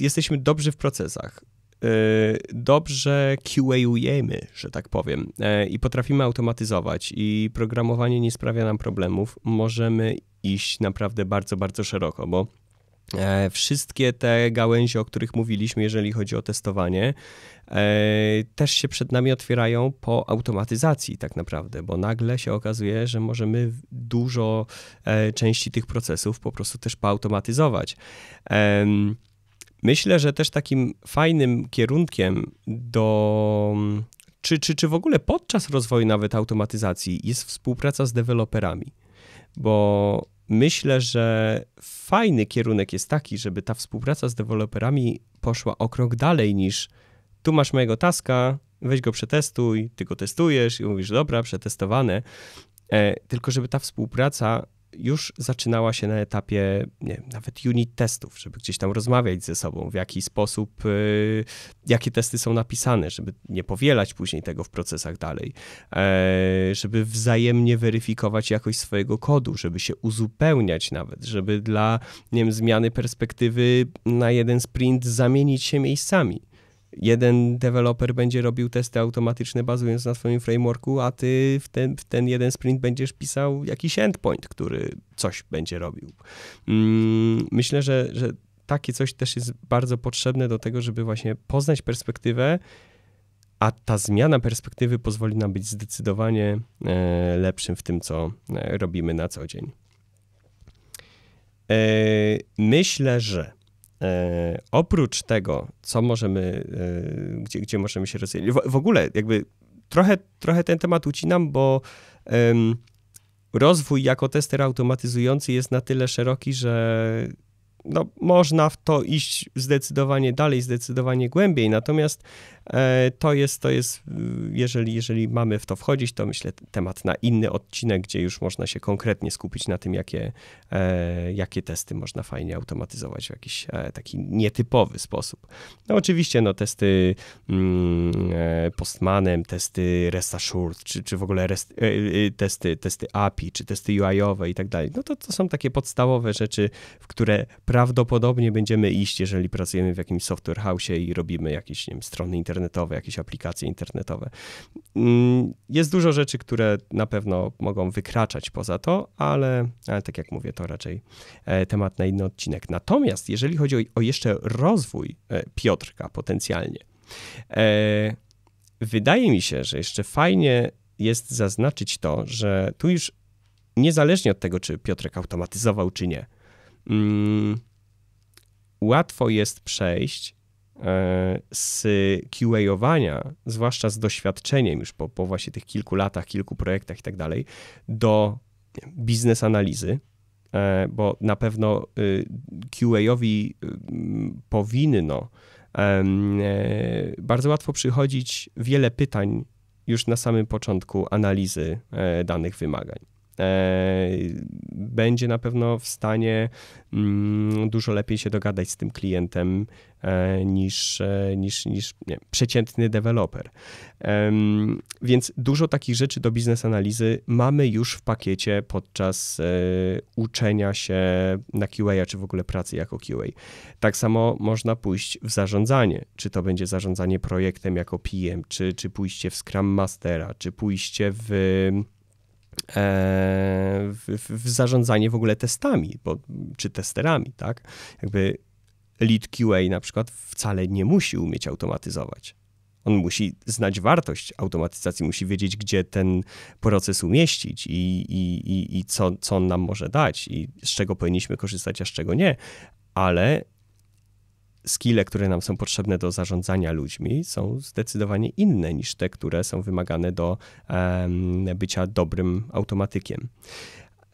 jesteśmy dobrzy w procesach, Y, dobrze QA-ujemy, że tak powiem, y, i potrafimy automatyzować, i programowanie nie sprawia nam problemów, możemy iść naprawdę bardzo, bardzo szeroko, bo e, Wszystkie te gałęzie, o których mówiliśmy, jeżeli chodzi o testowanie, e, też się przed nami otwierają po automatyzacji, tak naprawdę, bo nagle się okazuje, że możemy dużo e, części tych procesów po prostu też poautomatyzować. Myślę, że też takim fajnym kierunkiem do. Czy, czy, czy w ogóle podczas rozwoju nawet automatyzacji jest współpraca z deweloperami? Bo myślę, że fajny kierunek jest taki, żeby ta współpraca z deweloperami poszła o krok dalej niż tu masz mojego taska, weź go przetestuj, ty go testujesz i mówisz, dobra, przetestowane. E, tylko żeby ta współpraca już zaczynała się na etapie nie nawet unit testów, żeby gdzieś tam rozmawiać ze sobą, w jaki sposób, y, jakie testy są napisane, żeby nie powielać później tego w procesach dalej, e, żeby wzajemnie weryfikować jakość swojego kodu, żeby się uzupełniać nawet, żeby dla nie wiem, zmiany perspektywy na jeden sprint zamienić się miejscami jeden deweloper będzie robił testy automatyczne bazując na swoim frameworku, a ty w ten, w ten jeden sprint będziesz pisał jakiś endpoint, który coś będzie robił. Mm, myślę, że, że takie coś też jest bardzo potrzebne do tego, żeby właśnie poznać perspektywę, a ta zmiana perspektywy pozwoli nam być zdecydowanie e, lepszym w tym, co e, robimy na co dzień. E, myślę, że E, oprócz tego, co możemy, e, gdzie, gdzie możemy się rozwijać, w, w, ogóle jakby trochę, trochę ten temat ucinam, bo rozwój jako tester automatyzujący jest na tyle szeroki, że no, można w to iść zdecydowanie dalej, zdecydowanie głębiej. Natomiast E, to jest, to jest y, jeżeli, jeżeli mamy w to wchodzić, to myślę temat na inny odcinek, gdzie już można się konkretnie skupić na tym, jakie, e, jakie testy można fajnie automatyzować w jakiś e, taki nietypowy sposób. No oczywiście no, testy mm, Postmanem, testy Rest Assured, czy, czy w ogóle rest, testy, testy API, czy testy UI-owe i tak dalej. No to, to są takie podstawowe rzeczy, w które prawdopodobnie będziemy iść, jeżeli pracujemy w jakimś software house i robimy jakieś nie wiem, strony internetowe internetowe, jakieś aplikacje internetowe. Mm, jest dużo rzeczy, które na pewno mogą wykraczać poza to, ale, ale tak jak mówię, to raczej e, temat na inny odcinek. Natomiast jeżeli chodzi o, o jeszcze rozwój e, Piotrka potencjalnie, e, wydaje mi się, że jeszcze fajnie jest zaznaczyć to, że tu już niezależnie od tego, czy Piotrek automatyzował, czy nie, mm, łatwo jest przejść E, z QA-owania, zwłaszcza z doświadczeniem już po, po właśnie tych kilku latach, kilku projektach i tak dalej, do biznes analizy, e, bo na pewno y, QA-owi y, powinno e, bardzo łatwo przychodzić wiele pytań już na samym początku analizy danych wymagań. E, będzie na pewno w stanie mm, dużo lepiej się dogadać z tym klientem e, niż, e, niż, niż nie, przeciętny deweloper. Więc dużo takich rzeczy do biznes analizy mamy już w pakiecie podczas uczenia się na QA, czy w ogóle pracy jako QA. Tak samo można pójść w zarządzanie, czy to będzie zarządzanie projektem jako PM, czy, czy pójście w Scrum Mastera, czy pójście w E, w, w, zarządzanie w ogóle testami, bo, czy testerami, tak? Jakby lead QA na przykład wcale nie musi umieć automatyzować. On musi znać wartość automatyzacji, musi wiedzieć, gdzie ten proces umieścić i, i, i, i co, co on nam może dać i z czego powinniśmy korzystać, a z czego nie. Ale skille, które nam są potrzebne do zarządzania ludźmi, są zdecydowanie inne niż te, które są wymagane do bycia dobrym automatykiem.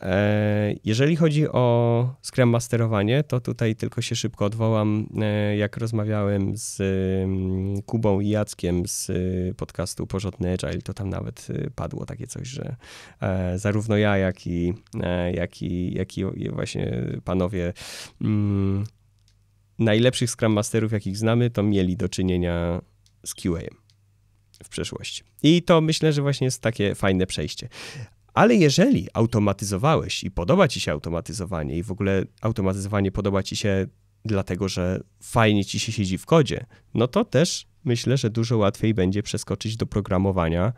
E, jeżeli chodzi o Scrum Masterowanie, to tutaj tylko się szybko odwołam. E, jak rozmawiałem z Kubą i Jackiem z e, podcastu Porządny Agile, to tam nawet padło takie coś, że zarówno ja, jak i, jak i, jak i właśnie panowie mm, najlepszych Scrum Masterów, jakich znamy, to mieli do czynienia z QA w przeszłości. I to myślę, że właśnie jest takie fajne przejście. Ale jeżeli automatyzowałeś i podoba ci się automatyzowanie i w ogóle automatyzowanie podoba ci się dlatego, że fajnie ci się siedzi w kodzie, no to też myślę, że dużo łatwiej będzie przeskoczyć do programowania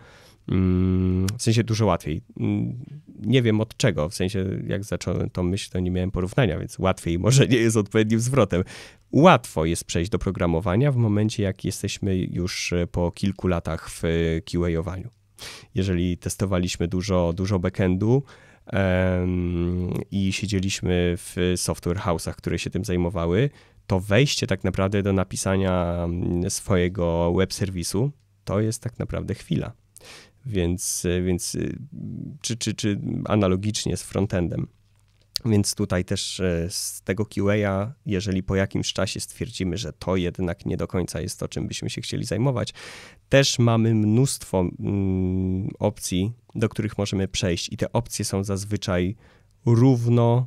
Mm, w sensie dużo łatwiej. Mm, nie wiem od czego, w sensie jak zacząłem tą myśl, to nie miałem porównania, więc łatwiej może nie jest odpowiednim zwrotem. Łatwo jest przejść do programowania w momencie, jak jesteśmy już e, po kilku latach w QA-owaniu. E, Jeżeli testowaliśmy dużo, dużo backendu, i siedzieliśmy w software house'ach, które się tym zajmowały, to wejście tak naprawdę do napisania mm, swojego web serwisu to jest tak naprawdę chwila więc, e, więc e, czy, czy, czy analogicznie z frontendem. Więc tutaj też e, z tego QA, jeżeli po jakimś czasie stwierdzimy, że to jednak nie do końca jest to, czym byśmy się chcieli zajmować, też mamy mnóstwo mm, opcji, do których możemy przejść, i te opcje są zazwyczaj równo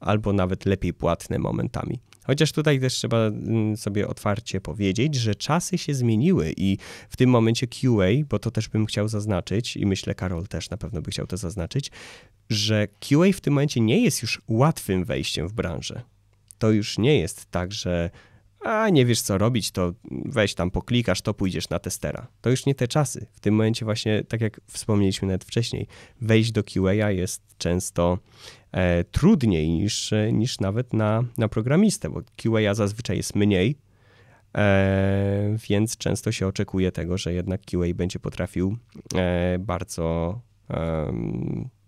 albo nawet lepiej płatne momentami. Chociaż tutaj też trzeba mm, sobie otwarcie powiedzieć, że czasy się zmieniły i w tym momencie QA, bo to też bym chciał zaznaczyć i myślę Karol też na pewno by chciał to zaznaczyć, że QA w tym momencie nie jest już łatwym wejściem w branżę. To już nie jest tak, że a nie wiesz co robić, to weź tam poklikasz, to pójdziesz na testera. To już nie te czasy. W tym momencie właśnie, tak jak wspomnieliśmy nawet wcześniej, wejść do QA jest często E, trudniej niż, e, niż nawet na, na programistę, bo QA zazwyczaj jest mniej, e, więc często się oczekuje tego, że jednak QA będzie potrafił bardzo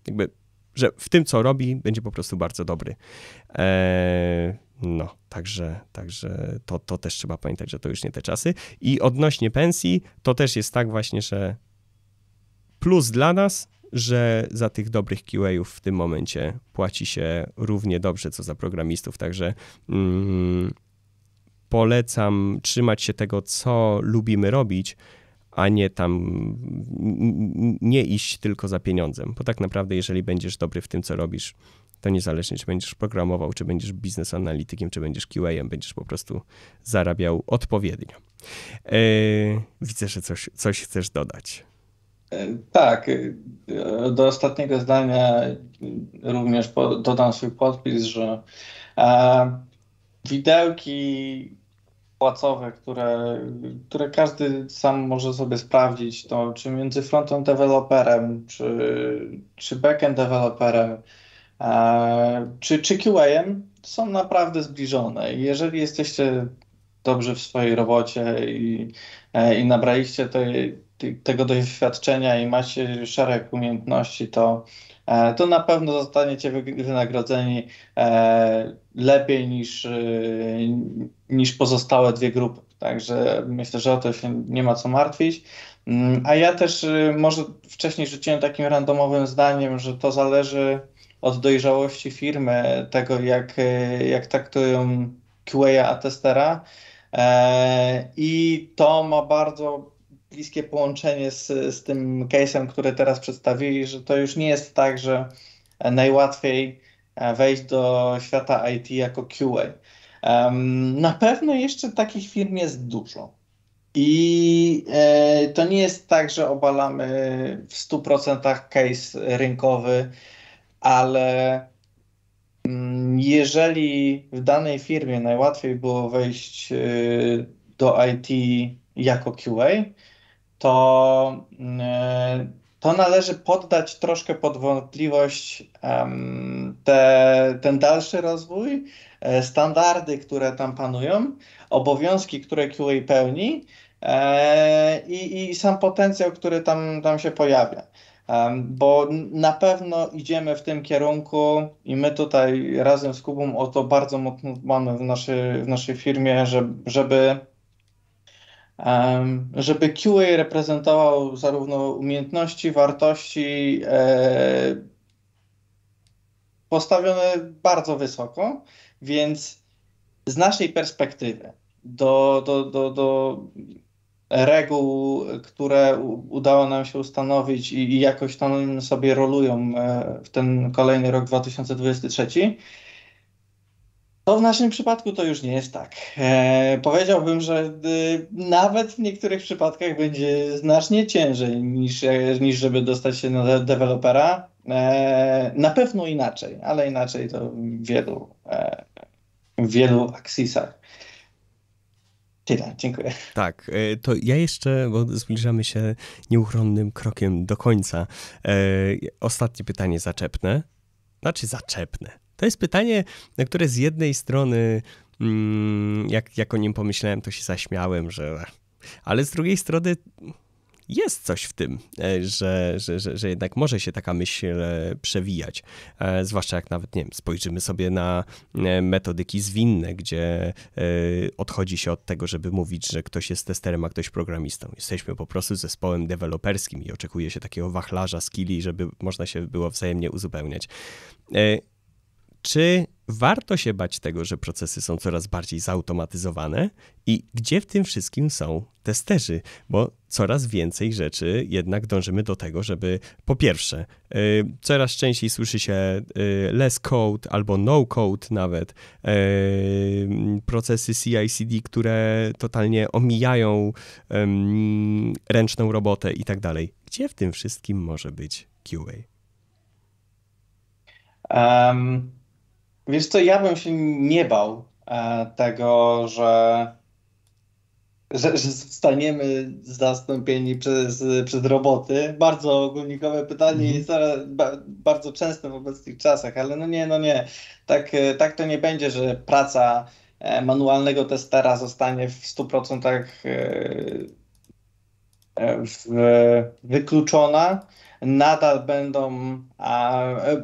jakby, że w tym co robi będzie po prostu bardzo dobry. No, także, także to, to też trzeba pamiętać, że to już nie te czasy. I odnośnie pensji, to też jest tak właśnie, że plus dla nas, że za tych dobrych qa w tym momencie płaci się równie dobrze, co za programistów. Także mm, polecam trzymać się tego, co lubimy robić, a nie tam, nie iść tylko za pieniądzem. Bo tak naprawdę, jeżeli będziesz dobry w tym, co robisz, to niezależnie, czy będziesz programował, czy będziesz biznes analitykiem, czy będziesz QA-em, będziesz po prostu zarabiał odpowiednio. Yy, widzę, że coś, coś chcesz dodać. Tak, y, do ostatniego zdania również dodam swój podpis, że widełki płacowe, które, które każdy sam może sobie sprawdzić, to czy między frontem deweloperem, czy, czy backend deweloperem, czy, czy QA-em są naprawdę zbliżone. Jeżeli jesteście dobrzy w swojej robocie i, e, i nabraliście tej, tego doświadczenia i macie szereg umiejętności, to, e, to na pewno zostaniecie wynagrodzeni e, lepiej niż, e, niż pozostałe dwie grupy. Także myślę, że o to się nie ma co martwić. Mm, a ja też może wcześniej rzuciłem takim randomowym zdaniem, że to zależy od dojrzałości firmy, tego jak, jak traktują QA-a testera. I to ma bardzo bliskie połączenie z, z tym case'em, który teraz przedstawili, że to już nie jest tak, że najłatwiej e, wejść do świata IT jako QA. Um, na pewno jeszcze takich firm jest dużo. I e, to nie jest tak, że obalamy w 100% case rynkowy, ale mm, jeżeli w danej firmie najłatwiej było wejść y, do IT jako QA, to, mm, e, to należy poddać troszkę pod wątpliwość te, ten dalszy rozwój, e, standardy, które tam panują, obowiązki, które QA pełni e, i, i sam potencjał, który tam, tam się pojawia. Bo na pewno idziemy w tym kierunku i my tutaj razem z Kubą o to bardzo mocno mamy w, naszej w naszej firmie, żeby żeby QA reprezentował zarówno umiejętności, wartości e, postawione bardzo wysoko, więc z naszej perspektywy do, do, do, do reguł, które udało nam się ustanowić i, i jakoś tam sobie rolują e, w ten kolejny rok 2023, to w naszym przypadku to już nie jest tak. E, powiedziałbym, że e, nawet w niektórych przypadkach będzie znacznie ciężej niż, e, niż żeby dostać się na dewelopera. E, na pewno inaczej, ale inaczej to w wielu, w wielu aksisach. Tyle, dziękuję. Tak, to ja jeszcze, bo zbliżamy się nieuchronnym krokiem do końca. Ostatnie pytanie zaczepne. Znaczy zaczepne to jest pytanie, na które z jednej strony, mm, jak, jak o nim pomyślałem, to się zaśmiałem, że. Ale z drugiej strony jest coś w tym, e, że, że, że, że, jednak może się taka myśl e, przewijać. E, zwłaszcza jak nawet, nie wiem, spojrzymy sobie na metodyki zwinne, gdzie odchodzi się od tego, żeby mówić, że ktoś jest testerem, a ktoś programistą. Jesteśmy po prostu zespołem deweloperskim i oczekuje się takiego wachlarza skilli, żeby można się było wzajemnie uzupełniać. Czy warto się bać tego, że procesy są coraz bardziej zautomatyzowane i gdzie w tym wszystkim są testerzy? Bo coraz więcej rzeczy jednak dążymy do tego, żeby po pierwsze, yy, coraz częściej słyszy się yy, less code albo no code nawet, yy, procesy CI/CD, które totalnie omijają ręczną robotę i tak dalej. Gdzie w tym wszystkim może być QA? Um Wiesz co, ja bym się nie bał e, tego, że, że, że zostaniemy zastąpieni przez, przez roboty. Bardzo ogólnikowe pytanie mhm. i bardzo częste w obecnych czasach, ale no nie, no nie. Tak, e, tak to nie będzie, że praca e, manualnego testera zostanie w 100% w, wykluczona nadal będą a,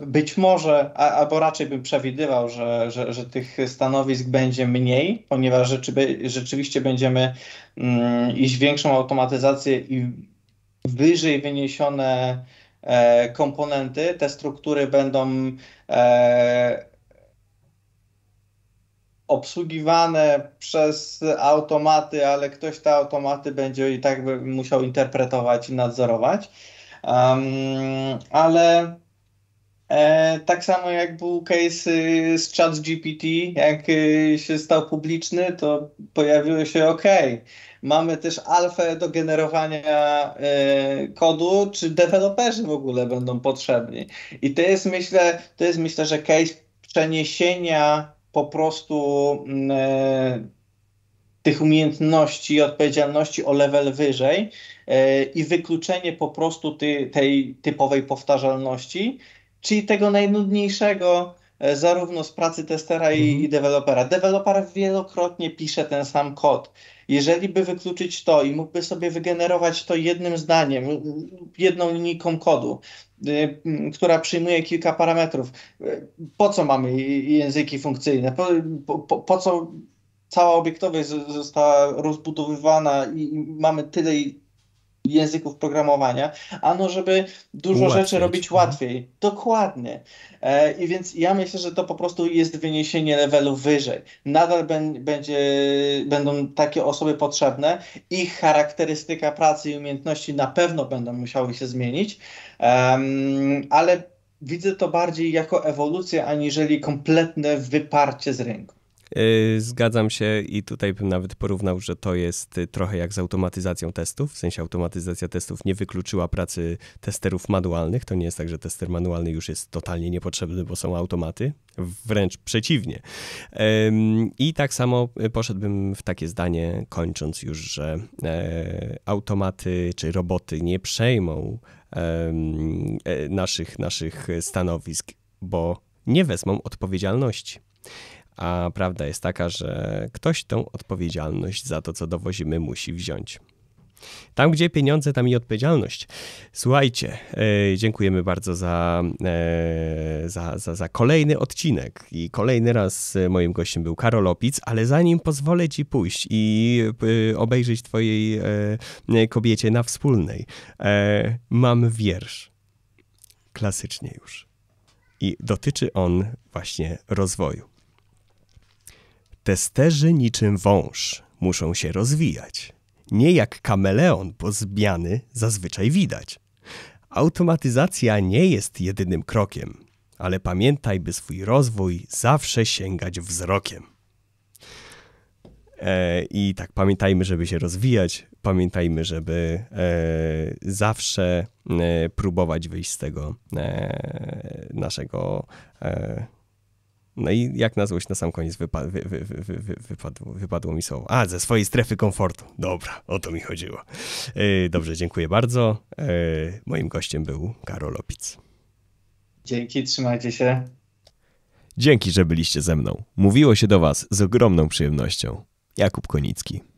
być może, a, albo raczej bym przewidywał, że, że, że tych stanowisk będzie mniej, ponieważ rzeczyby, rzeczywiście będziemy mm, iść większą automatyzację i wyżej wyniesione e, komponenty, te struktury będą e, obsługiwane przez automaty, ale ktoś te automaty będzie i tak musiał interpretować i nadzorować. Um, ale e, tak samo jak był case y, z ChatGPT, jak y, się stał publiczny, to pojawiło się OK. Mamy też alfę do generowania e, kodu, czy deweloperzy w ogóle będą potrzebni. I to jest myślę, to jest myślę, że case przeniesienia po prostu mm, e, tych umiejętności i odpowiedzialności o level wyżej e, i wykluczenie po prostu ty, tej typowej powtarzalności, czyli tego najnudniejszego e, zarówno z pracy testera mm. i, mhm. i dewelopera. Deweloper wielokrotnie pisze ten sam kod. Jeżeli by wykluczyć to i mógłby sobie wygenerować to jednym zdaniem, jedną linijką kodu, y, która przyjmuje kilka parametrów. Y, po co mamy języki funkcyjne? Po, po, po co cała obiektowość została rozbudowywana i mamy tyle języków programowania, ano żeby dużo rzeczy robić łatwiej. Dokładnie. E, I więc ja myślę, że to po prostu jest wyniesienie levelu wyżej. Nadal ben, będzie, będą takie osoby potrzebne, ich charakterystyka pracy i umiejętności na pewno będą musiały się zmienić, um, ale widzę to bardziej jako ewolucję, aniżeli kompletne wyparcie z rynku. Y, zgadzam się i tutaj bym nawet porównał, że to jest y, trochę jak z automatyzacją testów. W sensie automatyzacja testów nie wykluczyła pracy testerów manualnych. To nie jest tak, że tester manualny już jest totalnie niepotrzebny, bo są automaty. Wręcz przeciwnie. I tak samo y, poszedłbym w takie zdanie, kończąc już, że e, automaty czy roboty nie przejmą e, naszych, naszych stanowisk, bo nie wezmą odpowiedzialności. A prawda jest taka, że ktoś tę odpowiedzialność za to, co dowozimy, musi wziąć. Tam, gdzie pieniądze, tam i odpowiedzialność. Słuchajcie, e, dziękujemy bardzo za, e, za, za, za, kolejny odcinek. I kolejny raz e, moim gościem był Karol Opic, ale zanim pozwolę ci pójść i obejrzeć twojej kobiecie na wspólnej, mam wiersz. Klasycznie już. I dotyczy on właśnie rozwoju. Testerzy niczym wąż muszą się rozwijać. Nie jak kameleon, bo zmiany zazwyczaj widać. Automatyzacja nie jest jedynym krokiem, ale pamiętaj, by swój rozwój zawsze sięgać wzrokiem. E, I tak pamiętajmy, żeby się rozwijać, pamiętajmy, żeby e, zawsze e, próbować wyjść z tego e, naszego e, no i jak na złość na sam koniec wypa wy wy wy wypadło, wypadło, mi słowo. A, ze swojej strefy komfortu. Dobra, o to mi chodziło. E, dobrze, dziękuję bardzo. E, moim gościem był Karol Opic. Dzięki, trzymajcie się. Dzięki, że byliście ze mną. Mówiło się do Was z ogromną przyjemnością. Jakub Konicki.